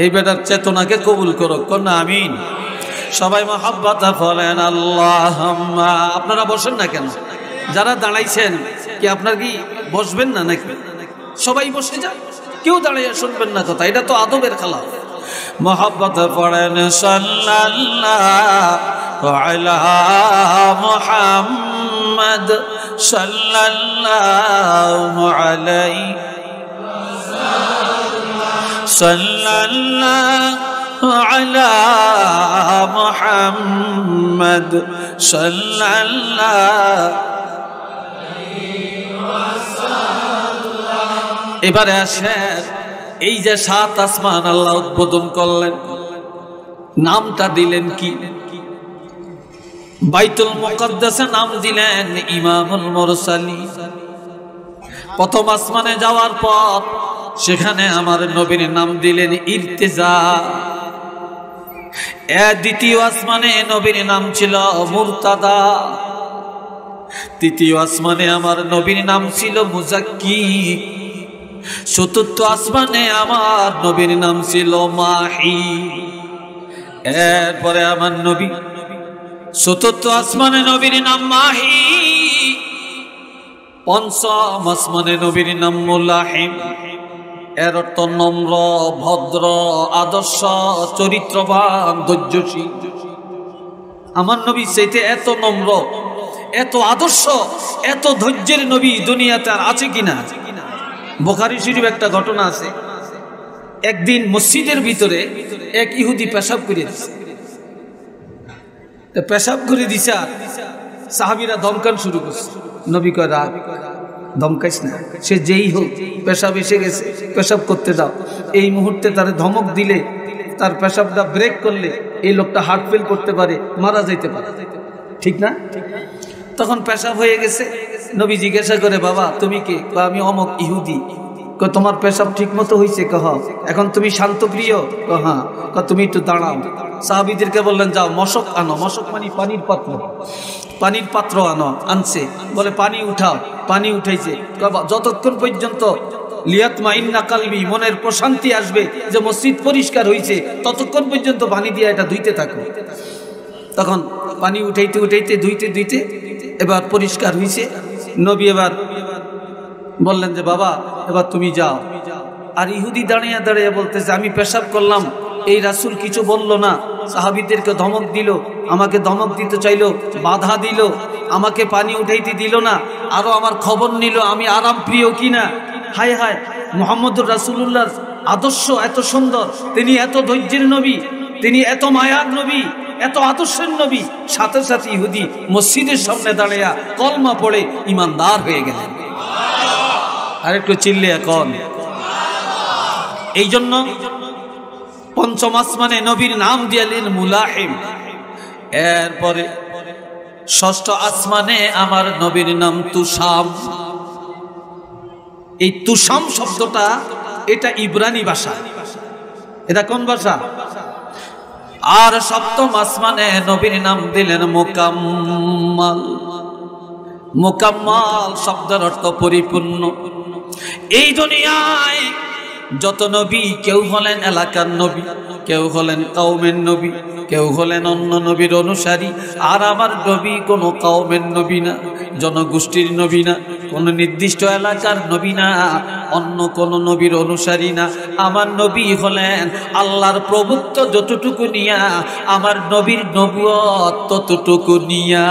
Speaker 1: এই বেটার চেতনাকে কবুল করো কন্যা আমিন সবাই মহাব্বাতা বলেন আল্লাহ আপনারা বসেন না কেন যারা দাঁড়াইছেন কি আপনার কি বসবেন না নাকি সবাই বসে যান কেউ দাঁড়াইয়া শুনবেন না কথা এটা তো আদবের খেলা মহাব্বত পড়েন সাল্লাহাম্মদ সাল্লাহ আলাই على محمد صلى الله এবারে আসেন এই যে সাত আসমান আল্লাহ উদ্বোধন করলেন নামটা দিলেন কি বাইতুল মুকদ্দাসে নাম দিলেন ইমামুল মরসালি প্রথম আসমানে যাওয়ার পর সেখানে আমার নবীর নাম দিলেন ইর্তেজা দ্বিতীয় আসমানে নবীর নাম ছিল মুরতাদা তৃতীয় আসমানে আমার নবীর নাম ছিল মুজাক্কি চতুর্থ আসমানে আমার নবীর নাম ছিল মাহি এরপরে আমার নবী চতুর্থ আসমানে নবীর নাম মাহি পঞ্চম আসমানে নবীর নাম মোল্লাহিম এর অর্থ নম্র ভদ্র আদর্শ চরিত্রবান ধৈর্যশীল আমার নবী সেইতে এত নম্র এত আদর্শ এত ধৈর্যের নবী দুনিয়াতে আর আছে কিনা বোখারি শরীফ একটা ঘটনা আছে একদিন মসজিদের ভিতরে এক ইহুদি পেশাব করে পেশাব করে দিছে আর সাহাবিরা ধমকান শুরু করছে নবী কয় রাগ ধমকাইস না সে যেই হোক পেশাব এসে গেছে পেশাব করতে দাও এই মুহূর্তে তার ধমক দিলে তার পেশাবটা ব্রেক করলে এই লোকটা হার্ট ফেল করতে পারে মারা যেতে পারে ঠিক না তখন পেশাব হয়ে গেছে নবী জিজ্ঞাসা করে বাবা তুমি কে আমি অমক ইহুদি তোমার পেশাব ঠিক মতো হয়েছে কহ এখন তুমি শান্ত প্রিয় হ্যাঁ তুমি একটু দাঁড়াও সাহাবিদেরকে বললেন যাও মশক আনো মশক মানে পানির পাত্র পানির পাত্র আনো আনছে বলে পানি উঠাও পানি উঠাইছে যতক্ষণ পর্যন্ত লিয়াতমা ইন্না কালবি মনের প্রশান্তি আসবে যে মসজিদ পরিষ্কার হয়েছে ততক্ষণ পর্যন্ত পানি দিয়ে এটা ধুইতে থাকো তখন পানি উঠাইতে উঠাইতে ধুইতে ধুইতে এবার পরিষ্কার হয়েছে নবী এবার বললেন যে বাবা এবার তুমি যাও আর ইহুদি দাঁড়িয়ে দাঁড়িয়ে বলতেছে আমি পেশাব করলাম এই রাসুল কিছু বলল না সাহাবিদেরকে ধমক দিল আমাকে ধমক দিতে চাইল বাধা দিল আমাকে পানি উঠাইতে দিল না আরও আমার খবর নিল আমি আরাম প্রিয় কিনা হায় হায় মোহাম্মদ রাসুল্লাহ আদর্শ এত সুন্দর তিনি এত ধৈর্যের নবী তিনি এত মায়ার নবী এত আদর্শের নবী সাথে সাথে ইহুদি মসজিদের সামনে দাঁড়াইয়া কলমা পড়ে ইমানদার হয়ে গেলেন আর একটু চিল্লি এখন এই জন্য পঞ্চম আসমানে নবীর নাম দিয়ালেন মুলাহিম এরপরে ষষ্ঠ আসমানে আমার নবীর নাম তুষাম এই তুষাম শব্দটা এটা ইব্রানি ভাষা এটা কোন ভাষা আর সপ্তম আসমানে নবীর নাম দিলেন মোকাম্মাল মোকাম্মাল শব্দের অর্থ পরিপূর্ণ এই দুনিয়ায় যত নবী কেউ হলেন এলাকার নবী কেউ হলেন কাউমের নবী কেউ হলেন অন্য নবীর অনুসারী আর আমার নবী কোনো কাউমের নবী না জনগোষ্ঠীর নবী না কোনো নির্দিষ্ট এলাকার নবী না অন্য কোনো নবীর অনুসারী না আমার নবী হলেন আল্লাহর প্রভুত্ব যতটুকু নিয়া আমার নবীর নবুয় ততটুকু নিয়া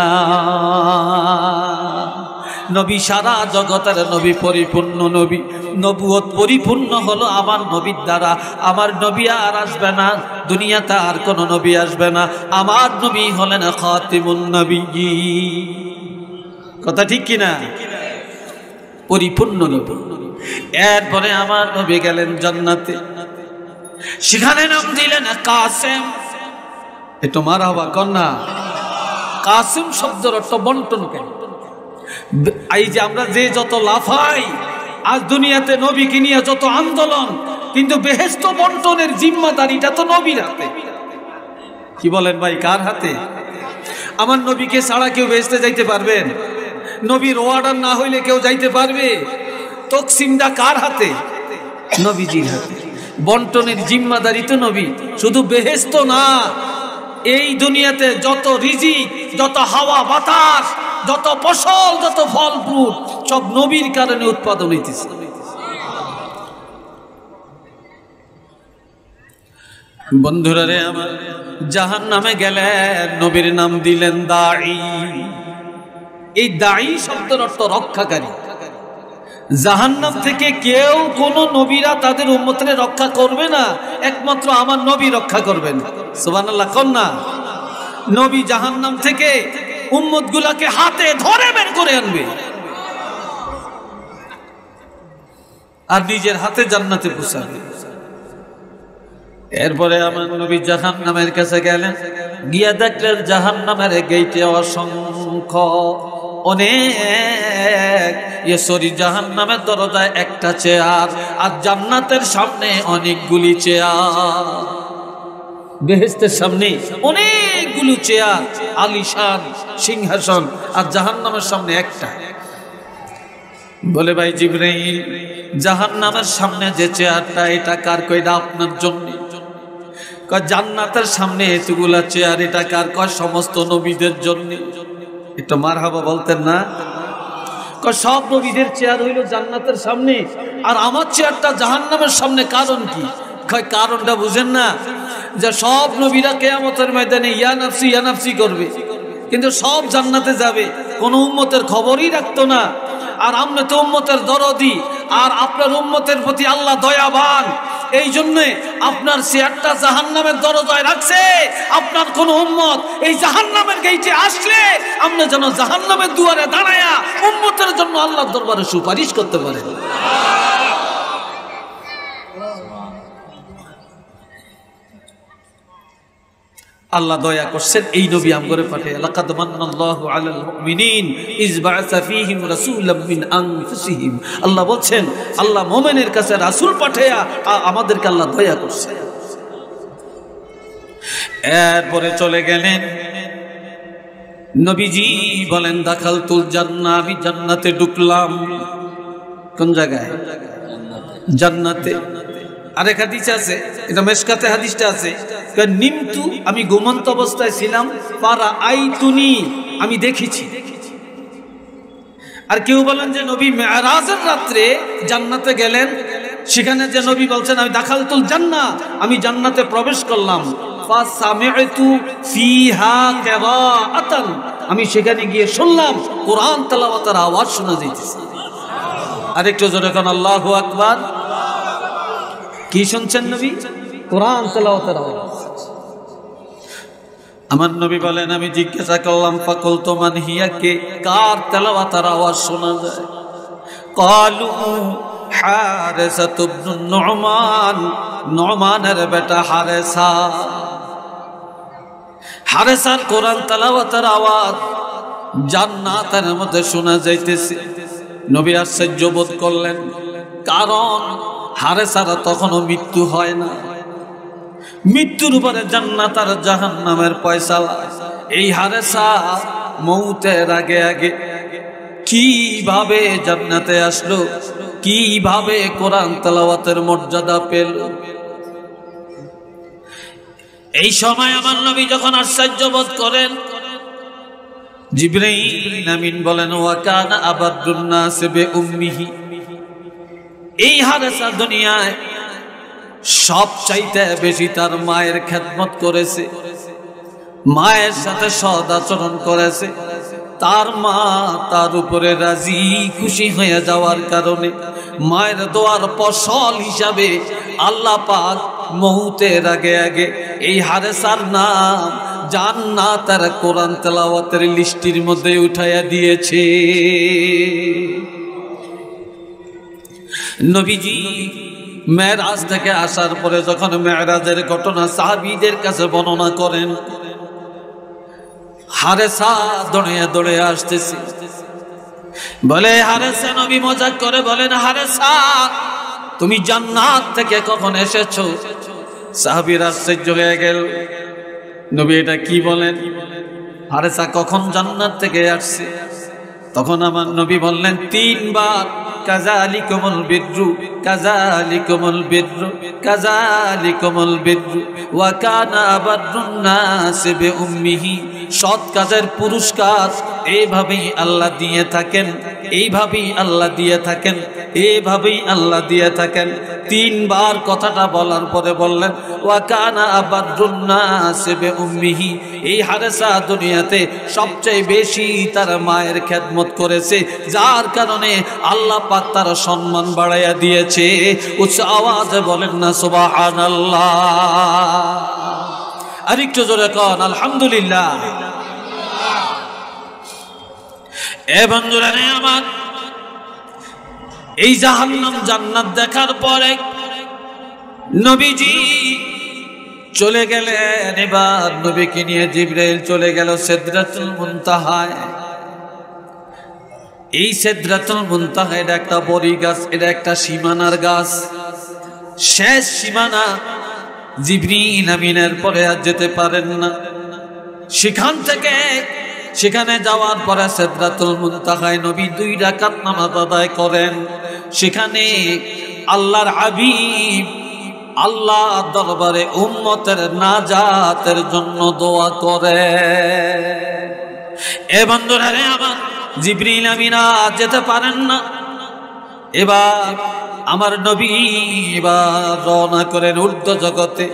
Speaker 1: নবী সারা জগতের নবী পরিপূর্ণ নবী নবুয়ত পরিপূর্ণ হলো আমার নবীর দ্বারা আমার নবী আর আসবে না দুনিয়াতে আর কোনো নবী আসবে না আমার নবী হলেন খাতিমুন্নবী নবী কথা ঠিক কিনা পরিপূর্ণ নবী এরপরে আমার নবী গেলেন জান্নাতে সেখানে নাম দিলেন কাসেম এ তোমার হবা কন্যা কাসেম শব্দের অর্থ বন্টন কেন এই যে আমরা যে যত লাফাই আজ দুনিয়াতে নবী কিনিয়া যত আন্দোলন কিন্তু বেহেস্ত বন্টনের জিম্মাদারিটা তো নবীর হাতে কি বলেন ভাই কার হাতে আমার নবীকে ছাড়া কেউ বেহেস্তে যাইতে পারবেন নবীর ওয়ার্ডার না হইলে কেউ যাইতে পারবে তকসিমটা কার হাতে নবীজির হাতে বন্টনের জিম্মাদারি তো নবী শুধু বেহেস্ত না এই দুনিয়াতে যত রিজিক যত হাওয়া বাতাস যত ফসল যত ফল ফ্রুট সব নবীর কারণে উৎপাদন হইতেছে বন্ধুরা রে আমার জাহান নামে গেলেন নবীর নাম দিলেন দাড়ি এই দাড়ি শব্দের অর্থ রক্ষাকারী জাহান নাম থেকে কেউ কোন নবীরা তাদের উন্মতরে রক্ষা করবে না একমাত্র আমার নবী রক্ষা করবেন সোবান আল্লাহ কন্যা নবী নাম থেকে গুলাকে হাতে ধরে বের করে আনবে আর নিজের হাতে জান্নাতে পোষাবে এরপরে আমার নবী জাহান নামের কাছে গেলেন গিয়া দেখলেন জাহান নামের গেইটে অসংখ্য অনেক সরি জাহান নামের দরজায় একটা চেয়ার আর জান্নাতের সামনে অনেকগুলি চেয়ার বেহেস্তের সামনে অনেকগুলো চেয়ার আলিশান সিংহাসন আর জাহান নামের সামনে একটা বলে ভাই জিবরাইল জাহান নামের সামনে যে চেয়ারটা এটা কার কইটা আপনার জন্য জান্নাতের সামনে এতগুলা চেয়ার এটা কার কয় সমস্ত নবীদের জন্য এটা মার হাবা বলতেন না সব নবীদের চেয়ার হইল জান্নাতের সামনে আর আমার চেয়ারটা জাহান্নামের সামনে কারণ কি কয় কারণটা বুঝেন না যে সব নবীরা কেয়ামতের ময়দানে ইয়া নাফসি ইয়া নাফসি করবে কিন্তু সব জান্নাতে যাবে কোন উন্মতের খবরই রাখতো না আর আমরা তো উন্মতের দরদি আর আপনার উম্মতের প্রতি আল্লাহ দয়াবান এই জন্যে আপনার শেয়ারটা জাহান নামের দরজায় রাখছে আপনার কোন উম্মত এই জাহান নামের গেইটে আসলে আমরা যেন জাহান নামের দুয়ারে দাঁড়ায়া উম্মতের জন্য আল্লাহর দরবারে সুপারিশ করতে পারেন আল্লাহ দয়া করছেন এই নবী আমগরে পাঠে লাকাদ মান্নাল্লাহু আলাল মুমিনিন ইজ বাআসা ফীহিম রাসূলাম মিন আনফুসিহিম আল্লাহ বলছেন আল্লাহ মুমিনের কাছে রাসূল পাঠায়া আমাদেরকে আল্লাহ দয়া করছেন এরপরে চলে গেলেন নবীজি বলেন দাখাল তুল জান্না আমি জান্নাতে ঢুকলাম কোন জায়গায় জান্নাতে আরেক হাদিস আছে এটা মেশকাতে হাদিসটা আছে নিমতু আমি ঘুমন্ত অবস্থায় ছিলাম পারা আই তুনি আমি দেখেছি আর কেউ বলেন যে নবী মেয়ারাজের রাত্রে জান্নাতে গেলেন সেখানে যে নবী বলছেন আমি দাখাল তুল জান্না আমি জান্নাতে প্রবেশ করলাম আমি সেখানে গিয়ে শুনলাম কোরআন তালাবাতার আওয়াজ শোনা যেতেছে আরেকটু যখন আল্লাহ আকবার কি শুনছেন নবী কোরআন তালাবাতার আওয়াজ আমার নবী বলেন আমি জিজ্ঞাসা করলাম তো তোমান হিয়াকে কার তেলাওয়াতার আওয়াজ শোনা যায় কালু বেটা হারেসা আওয়াজ মধ্যে শোনা যাইতেছে নবী আশ্চর্য বোধ করলেন কারণ হারেসারা তখনও মৃত্যু হয় না মৃত্যুর উপরে জান্নাত আর জাহান্নামের পয়সা এই হারে সা মৌতের আগে আগে কিভাবে জান্নাতে আসলো কিভাবে কোরআন তালাওয়াতের মর্যাদা পেল এই সময় আমার নবী যখন বোধ করেন জিব্রাইন বলেন ওয়াকান আবাদুন্নাস বে উম্মিহি এই হারেসা দুনিয়ায় সব চাইতে বেশি তার মায়ের খেদমত করেছে মায়ের সাথে সদ আচরণ করেছে তার মা তার উপরে রাজি খুশি হয়ে যাওয়ার কারণে মায়ের দোয়ার ফসল হিসাবে আল্লাহ পাক মহুতের আগে আগে এই হারেসার নাম যার না তার কোরআন তেলাওয়াতের লিস্টির মধ্যে উঠাইয়া দিয়েছে নবীজি মেয়েরাজ থেকে আসার পরে যখন মেয়েরাজের ঘটনা সাহাবিদের কাছে বর্ণনা করেন হারে সা দড়িয়ে দড়ে আসতেছি বলে হারে নবী মজাক করে বলেন হারে সা তুমি জান্নাত থেকে কখন এসেছো সাহাবির আশ্চর্য হয়ে গেল নবী এটা কি বলেন আরে সা কখন জান্নাত থেকে আসছে তখন আমার নবী বললেন তিনবার কাজা আলী কমল বিদ্রুপ কাজালিকুমুল বিরু কাজালিকুমুল বিরু ওয়া কানা আবাদুন নাস উম্মিহি সৎ কাজের পুরস্কার এইভাবেই আল্লাহ দিয়ে থাকেন এইভাবেই আল্লাহ দিয়ে থাকেন এইভাবেই আল্লাহ দিয়ে থাকেন তিনবার কথাটা বলার পরে বললেন ওয়া ওয়াকানা আবাদুন্নাসেবে উম্মিহি এই হারেসা দুনিয়াতে সবচেয়ে বেশি তার মায়ের খেদমত করেছে যার কারণে আল্লাহ পাক তার সম্মান বাড়াইয়া দিয়েছে হয়েছে উচ্চ আওয়াজ বলেন না সুবাহ আরেকটু জোরে কন আলহামদুলিল্লাহ এ বন্ধুরা আমার এই জাহান্নাম জান্নাত দেখার পরে নবীজি চলে গেলেন এবার নবীকে নিয়ে জিব্রাইল চলে গেল সেদ্রাতুল মুনতাহায় এই সেদ্রাতুল মুনতাহা এটা একটা বড়ি গাছ এটা একটা সীমানার গাছ শেষ সীমানা জিবরিন আমিনের পরে আর যেতে পারেন না সেখান থেকে সেখানে যাওয়ার পরে সেদ্রাতুল মুনতাহায় নবী দুই রাকাত নামাজ আদায় করেন সেখানে আল্লাহর হাবিব আল্লাহ দরবারে উম্মতের নাজাতের জন্য দোয়া করে এ বন্ধুরা রে আমার জিবরিল আমিনা যেতে পারেন না এবার আমার নবী এবার রওনা করেন ঊর্ধ্ব জগতে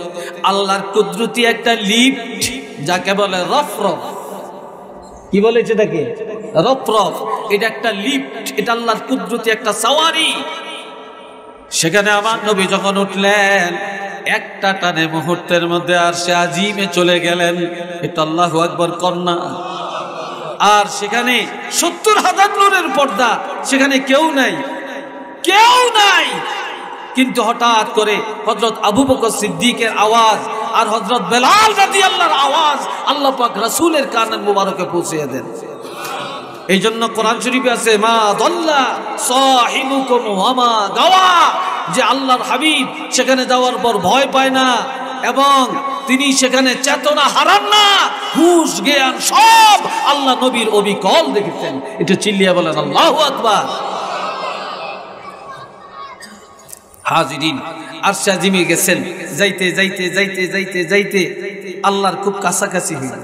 Speaker 1: আল্লাহর কুদরতি একটা লিফট যাকে বলে রফ রফ কি বলেছে তাকে রফ রফ এটা একটা লিফট এটা আল্লাহর কুদরতি একটা সাওয়ারি সেখানে আমার নবী যখন উঠলেন একটা টানে মুহূর্তের মধ্যে আর সে আজিমে চলে গেলেন এটা আল্লাহ একবার কন্যা আর সেখানে সত্তর হাজার নূরের পর্দা সেখানে কেউ নাই কেউ নাই কিন্তু হঠাৎ করে হজরত আবু বকর সিদ্দিকের আওয়াজ আর হজরত বেলাল জাতি আল্লাহর আওয়াজ আল্লাহ পাক রাসুলের কানের মুবারকে পৌঁছিয়ে দেন এই জন্য কোরআন শরীফে আছে মা দল্লা সাহিবুকুম ওয়া মা গাওয়া যে আল্লাহর হাবিব সেখানে যাওয়ার পর ভয় পায় না এবং তিনি সেখানে চেতনা হারান না হুশ জ্ঞান সব আল্লাহ নবীর অবিকল দেখেছেন এটা চিল্লিয়া বলেন আল্লাহ আকবার হাজিরিন আরশা জিমে গেছেন যাইতে যাইতে যাইতে যাইতে যাইতে আল্লাহর খুব কাছাকাছি হয়ে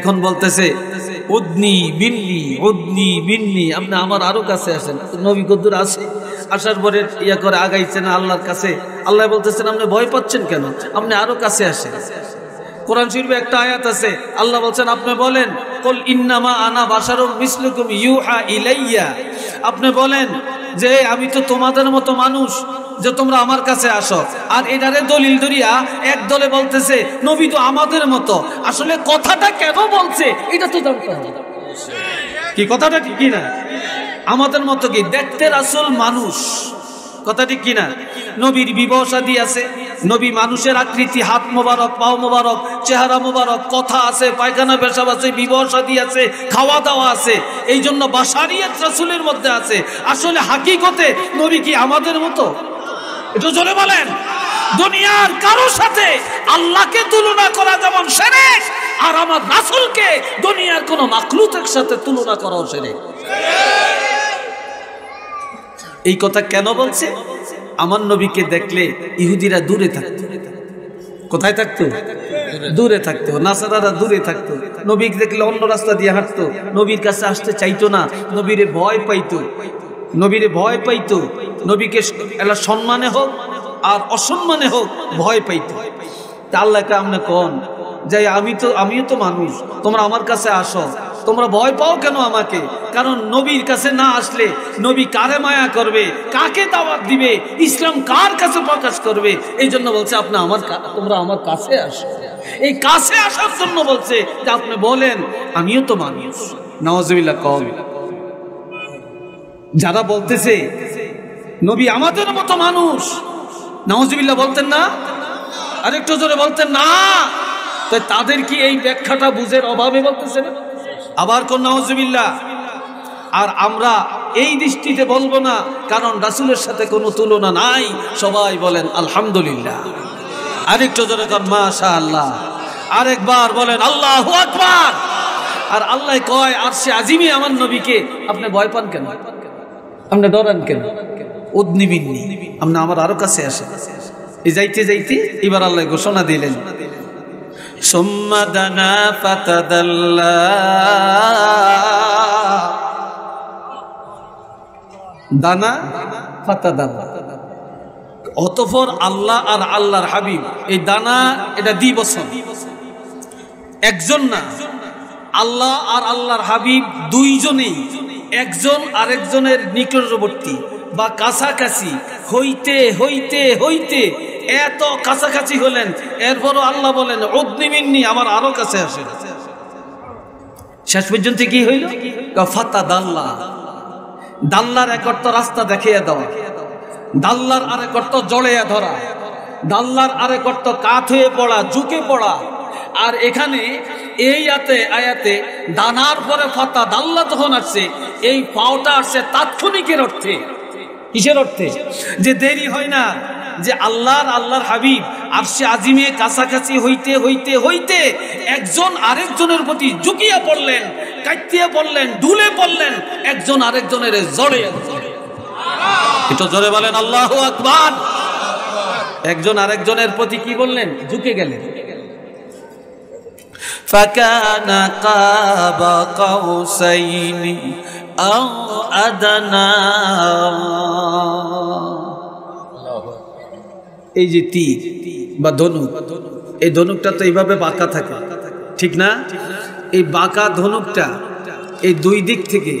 Speaker 1: এখন বলতেছে উদ্নি বিল্লি উদ্নি বিল্লি আপনি আমার আরো কাছে আসেন নবী কদ্দুর আছে আসার পরে ইয়া করে আগাইছেন আল্লাহর কাছে আল্লাহ বলতেছেন আপনি ভয় পাচ্ছেন কেন আপনি আরো কাছে আসেন কোরআন শরীফে একটা আয়াত আছে আল্লাহ বলছেন আপনি বলেন কল ইন্নামা আনা বাসারুম মিসলুকুম ইউহা ইলাইয়া আপনি বলেন যে আমি তো তোমাদের মতো মানুষ যে তোমরা আমার কাছে আসো আর এটারে দলিল দরিয়া এক দলে বলতেছে নবী তো আমাদের মতো আসলে কথাটা কেন বলছে এটা তো জানতে কি কথাটা ঠিক না আমাদের মতো কি দেখতে রাসুল মানুষ কথাটি কিনা নবীর বিবসাদি আছে নবী মানুষের আকৃতি হাত মোবারক পাও মোবারক চেহারা মোবারক কথা আছে পায়খানা পেশাব আছে বিবসাদি আছে খাওয়া দাওয়া আছে এই জন্য বাসারিয়াত রাসুলের মধ্যে আছে আসলে হাকিকতে নবী কি আমাদের মতো এটা জোরে বলেন দুনিয়ার কারো সাথে আল্লাহকে তুলনা করা যেমন সেরে আর আমার রাসুলকে দুনিয়ার কোনো মাকলুতের সাথে তুলনা করাও সেরে এই কথা কেন বলছে আমার নবীকে দেখলে ইহুদিরা দূরে থাকত কোথায় থাকতো দূরে থাকতো নাসারারা দূরে থাকতো নবীকে দেখলে অন্য রাস্তা দিয়ে হাঁটতো নবীর কাছে আসতে চাইতো না নবীরে ভয় পাইতো নবীরে ভয় পাইতো নবীকে এলা সম্মানে হোক আর অসম্মানে হোক ভয় পাইতো তা আল্লাহকে আমরা কন যাই আমি তো আমিও তো মানুষ তোমরা আমার কাছে আসো তোমরা ভয় পাও কেন আমাকে কারণ নবীর কাছে না আসলে নবী কারে মায়া করবে কাকে দাওয়াত দিবে ইসলাম কার কাছে প্রকাশ করবে এই জন্য বলছে আপনি আমার তোমরা আমার কাছে আসো এই কাছে আসার জন্য বলছে যে আপনি বলেন আমিও তো মানুষ নওয়াজ কম যারা বলতেছে নবী আমাদের মতো মানুষ নওয়াজ বলতেন না আরেকটু জোরে বলতেন না তাদের কি এই ব্যাখ্যাটা বুঝের অভাবে বলতেছে না আবার কোন নওয়াজবিল্লা আর আমরা এই দৃষ্টিতে বলবো না কারণ রাসুলের সাথে কোনো তুলনা নাই সবাই বলেন আলহামদুলিল্লাহ আরেকটু জোরে কর মাশা আল্লাহ আরেকবার বলেন আল্লাহ আকবার আর আল্লাহ কয় আর সে আজিমি আমার নবীকে আপনি ভয় পান কেন আপনি ডরান কেন উদ্নিবিন্নি আপনি আমার আরো কাছে আসেন এই যাইতে যাইতে এবার আল্লাহ ঘোষণা দিলেন অতফর দানা আল্লাহ আর আল্লাহর হাবিব এই দানা এটা দি বছর একজন না আল্লাহ আর আল্লাহর হাবিব দুইজনেই একজন আরেকজনের নিকটবর্তী বা কাছাকাছি হইতে হইতে হইতে এত কাছাকাছি হলেন এরপরও আল্লাহ বলেন মিন্নি আমার আরো কাছে আসেন শেষ পর্যন্ত কি হইল ফাতা দাল্লা দাল্লার এক অর্থ রাস্তা দেখিয়ে দেওয়া দাল্লার আরেক অর্থ জড়িয়ে ধরা দাল্লার আরেক অর্থ কাঠ হয়ে পড়া ঝুঁকে পড়া আর এখানে এই আতে আয়াতে দানার পরে ফাতা দাল্লা তখন আসছে এই পাওটা আসছে তাৎক্ষণিকের অর্থে কিসের অর্থে যে দেরি হয় না যে আল্লাহর আল্লাহর হাবিব আর সে আজিমে কাছাকাছি হইতে হইতে হইতে একজন আরেকজনের প্রতি ঝুঁকিয়ে পড়লেন কাইতিয়া পড়লেন ঢুলে পড়লেন একজন আরেকজনের জড়ে এটা জোরে বলেন আল্লাহ আকবার একজন আরেকজনের প্রতি কি বললেন ঝুঁকে গেলেন فكان قاب قوسين أو أدنى এই যে তি বা ধনুক এই ধনুকটা তো এইভাবে বাঁকা থাকে ঠিক না এই বাঁকা ধনুকটা এই দুই দিক থেকে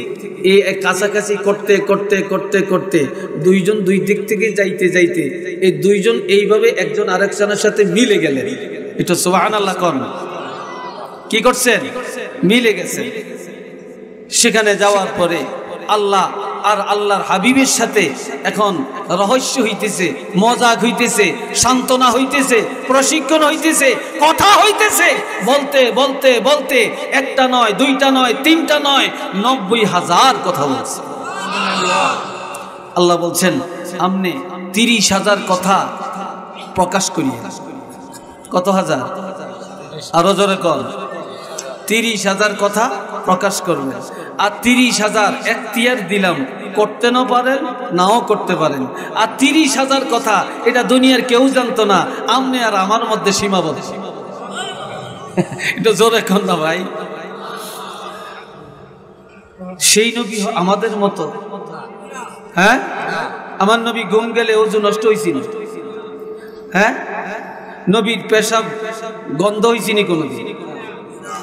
Speaker 1: এই কাছাকাছি করতে করতে করতে করতে দুইজন দুই দিক থেকে যাইতে যাইতে এই দুইজন এইভাবে একজন আরেকজনের সাথে মিলে গেলেন এটা সোহান আল্লাহ কর্ম কি করছেন মিলে গেছেন সেখানে যাওয়ার পরে আল্লাহ আর আল্লাহর হাবিবের সাথে এখন রহস্য হইতেছে মজাক হইতেছে সান্ত্বনা হইতেছে প্রশিক্ষণ হইতেছে কথা হইতেছে বলতে বলতে বলতে একটা নয় দুইটা নয় তিনটা নয় নব্বই হাজার কথা বলছে আল্লাহ বলছেন আমনে তিরিশ হাজার কথা প্রকাশ করি কত হাজার আরো জোরে কল তিরিশ হাজার কথা প্রকাশ করবে আর তিরিশ হাজার এখতিয়ার দিলাম করতে না পারেন নাও করতে পারেন আর তিরিশ হাজার কথা এটা দুনিয়ার কেউ জানতো না আমি আর আমার মধ্যে সীমাবদ্ধ এটা জোরে এখন না ভাই সেই নবী আমাদের মতো হ্যাঁ আমার নবী গুম গেলে ওজু নষ্ট হয়েছিল হ্যাঁ নবীর পেশাব গন্ধ হয়েছিনি কোনোদিন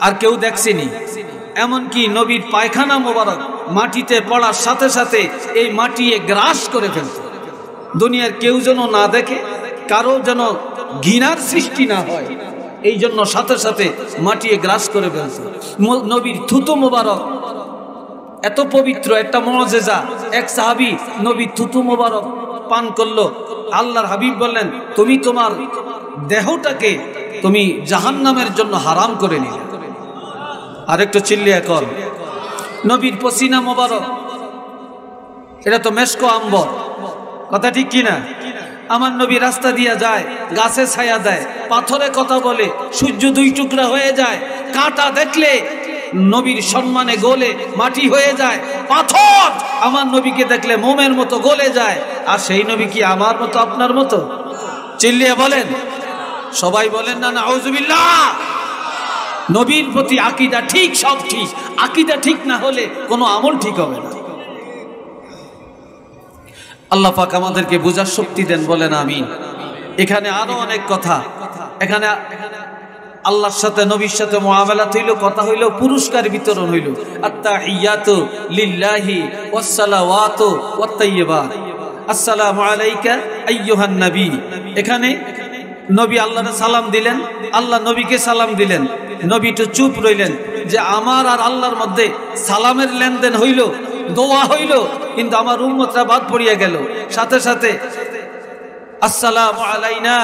Speaker 1: আর কেউ দেখছেনি এমনকি নবীর পায়খানা মোবারক মাটিতে পড়ার সাথে সাথে এই মাটি গ্রাস করে ফেলত দুনিয়ার কেউ যেন না দেখে কারো যেন ঘৃণার সৃষ্টি না হয় এই জন্য সাথে সাথে মাটিয়ে গ্রাস করে ফেলত নবীর থুতু মোবারক এত পবিত্র একটা মজেজা এক সাহাবি নবীর থুতু মোবারক পান করলো আল্লাহর হাবিব বললেন তুমি তোমার দেহটাকে তুমি জাহান্নামের জন্য হারাম করে নিলে আরেকটু চিল্লি এখন নবীর পসিনা মোবারক এটা তো মেশকো আম্বর কথা ঠিক কিনা আমার নবী রাস্তা দিয়া যায় গাছে ছায়া দেয় পাথরে কথা বলে সূর্য দুই টুকরা হয়ে যায় কাঁটা দেখলে নবীর সম্মানে গলে মাটি হয়ে যায় পাথর আমার নবীকে দেখলে মোমের মতো গলে যায় আর সেই নবী কি আমার মতো আপনার মতো চিল্লিয়া বলেন সবাই বলেন না না আউজুবিল্লাহ নবীর প্রতি আকিদা ঠিক সব ঠিক আকিদা ঠিক না হলে কোনো আমল ঠিক হবে না আল্লাহ পাক আমাদেরকে বোঝার শক্তি দেন বলেন আমি এখানে আরো অনেক কথা এখানে আল্লাহর সাথে নবীর সাথে মোয়াবেলাত হইল কথা হইল পুরস্কার বিতরণ হইল লিল্লাহি এখানে নবী আল্লাহর সালাম দিলেন আল্লাহ নবীকে সালাম দিলেন নবী একটু চুপ রইলেন যে আমার আর আল্লাহর মধ্যে সালামের লেনদেন হইল দোয়া হইল কিন্তু আমার উম্মতরা বাদ পড়িয়া গেল সাথে সাথে আসসালাম আলাইনা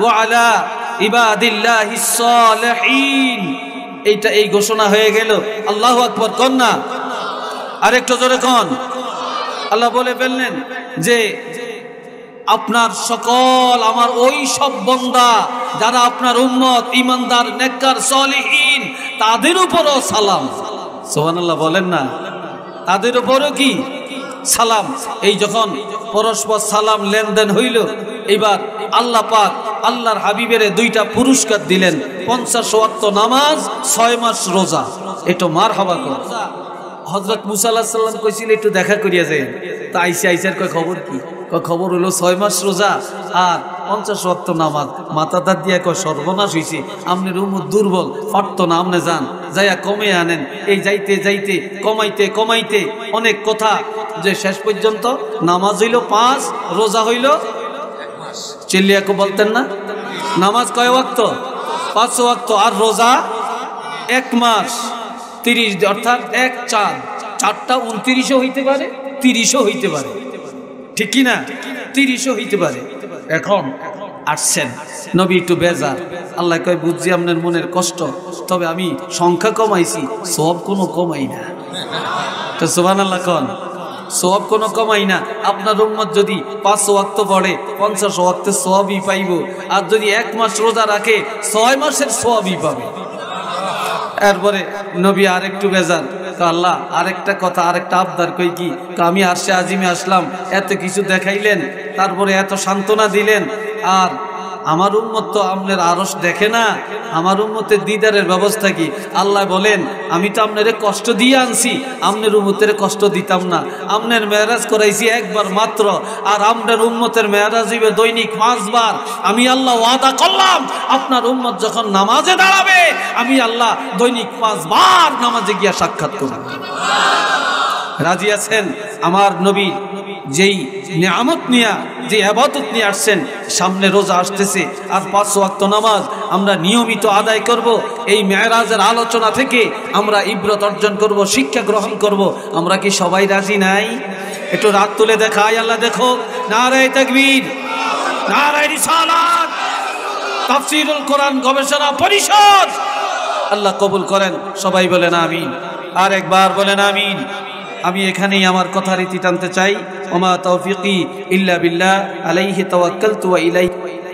Speaker 1: ওয়া আলা ইবাদিল্লাহিন এইটা এই ঘোষণা হয়ে গেল আল্লাহ আকবর না আরেকটু জোরে কন আল্লাহ বলে ফেললেন যে আপনার সকল আমার ওই সব বন্দা যারা আপনার উম্মত ইমানদার নেককার সলিহীন তাদের উপরও সালাম সোহানাল্লাহ বলেন না তাদের উপরও কি সালাম এই যখন পরস্পর সালাম লেনদেন হইল এবার আল্লাহ পাক আল্লাহর হাবিবের দুইটা পুরস্কার দিলেন পঞ্চাশ ওয়াত্ত নামাজ ছয় মাস রোজা এটা মার হবা কর হজরত মুসাল্লাহ সাল্লাম কইছিল একটু দেখা করিয়া যায় তা আইসি আইসার কয় খবর কি খবর হলো ছয় মাস রোজা আর পঞ্চাশ অত্ত নামাজ মাথা দাঁত দিয়ে কয় সর্বনাশ হয়েছে আপনি রুমু দুর্বল পারত না আপনি যান যাইয়া কমে আনেন এই যাইতে যাইতে কমাইতে কমাইতে অনেক কথা যে শেষ পর্যন্ত নামাজ হইল পাঁচ রোজা হইল চিল্লিয়াকে বলতেন না নামাজ কয় ওয়াক্ত পাঁচ ওয়াক্ত আর রোজা এক মাস তিরিশ অর্থাৎ এক চার চারটা উনত্রিশও হইতে পারে তিরিশও হইতে পারে ঠিক কিনা তিরিশও হইতে পারে এখন আসছেন নবী একটু বেজার আল্লাহ কয় বুঝছি আপনার মনের কষ্ট তবে আমি সংখ্যা কমাইছি সব কোনো কমাই না তো সোহান আল্লাহ কন সব কোনো কমাই না আপনার উম্মত যদি পাঁচ ওয়াক্ত পড়ে পঞ্চাশ ওয়াক্তে সবই পাইব আর যদি এক মাস রোজা রাখে ছয় মাসের সবই পাবে এরপরে নবী আর একটু বেজান আল্লাহ আরেকটা কথা আরেকটা আবদার কই কি আমি আসে আজিমে আসলাম এত কিছু দেখাইলেন তারপরে এত সান্ত্বনা দিলেন আর আমার উন্মত তো আপনার আরস দেখে না আমার উন্মতের দিদারের ব্যবস্থা কি আল্লাহ বলেন আমি তো আপনার কষ্ট দিয়ে আনছি আপনার উম্মতের কষ্ট দিতাম না আপনার মেয়ারাজ করাইছি একবার মাত্র আর আপনার উন্মতের মেয়ারাজ হইবে দৈনিক পাঁচবার আমি আল্লাহ ওয়াদা করলাম আপনার উন্মত যখন নামাজে দাঁড়াবে আমি আল্লাহ দৈনিক পাঁচবার নামাজে গিয়া সাক্ষাৎ করব রাজি আছেন আমার নবী যেই নিয়ামত নিয়া যে আবাদত নিয়ে আসছেন সামনে রোজা আসতেছে আর পাঁচ ওয়াক্ত নামাজ আমরা নিয়মিত আদায় করব এই মেয়েরাজের আলোচনা থেকে আমরা ইব্রত অর্জন করব শিক্ষা গ্রহণ করব আমরা কি সবাই রাজি নাই একটু রাত তুলে দেখাই আল্লাহ দেখো নারায় তাকবীর নারায় তাফসিরুল কোরআন গবেষণা পরিষদ আল্লাহ কবুল করেন সবাই বলেন আমিন আর একবার বলেন আমিন আমি এখানেই আমার কথা রীতি টানতে চাই ওমা তৌফিকি ইল্লা বিল্লাহ আলাইহি তাওয়াক্কালতু ওয়া ইলাইহি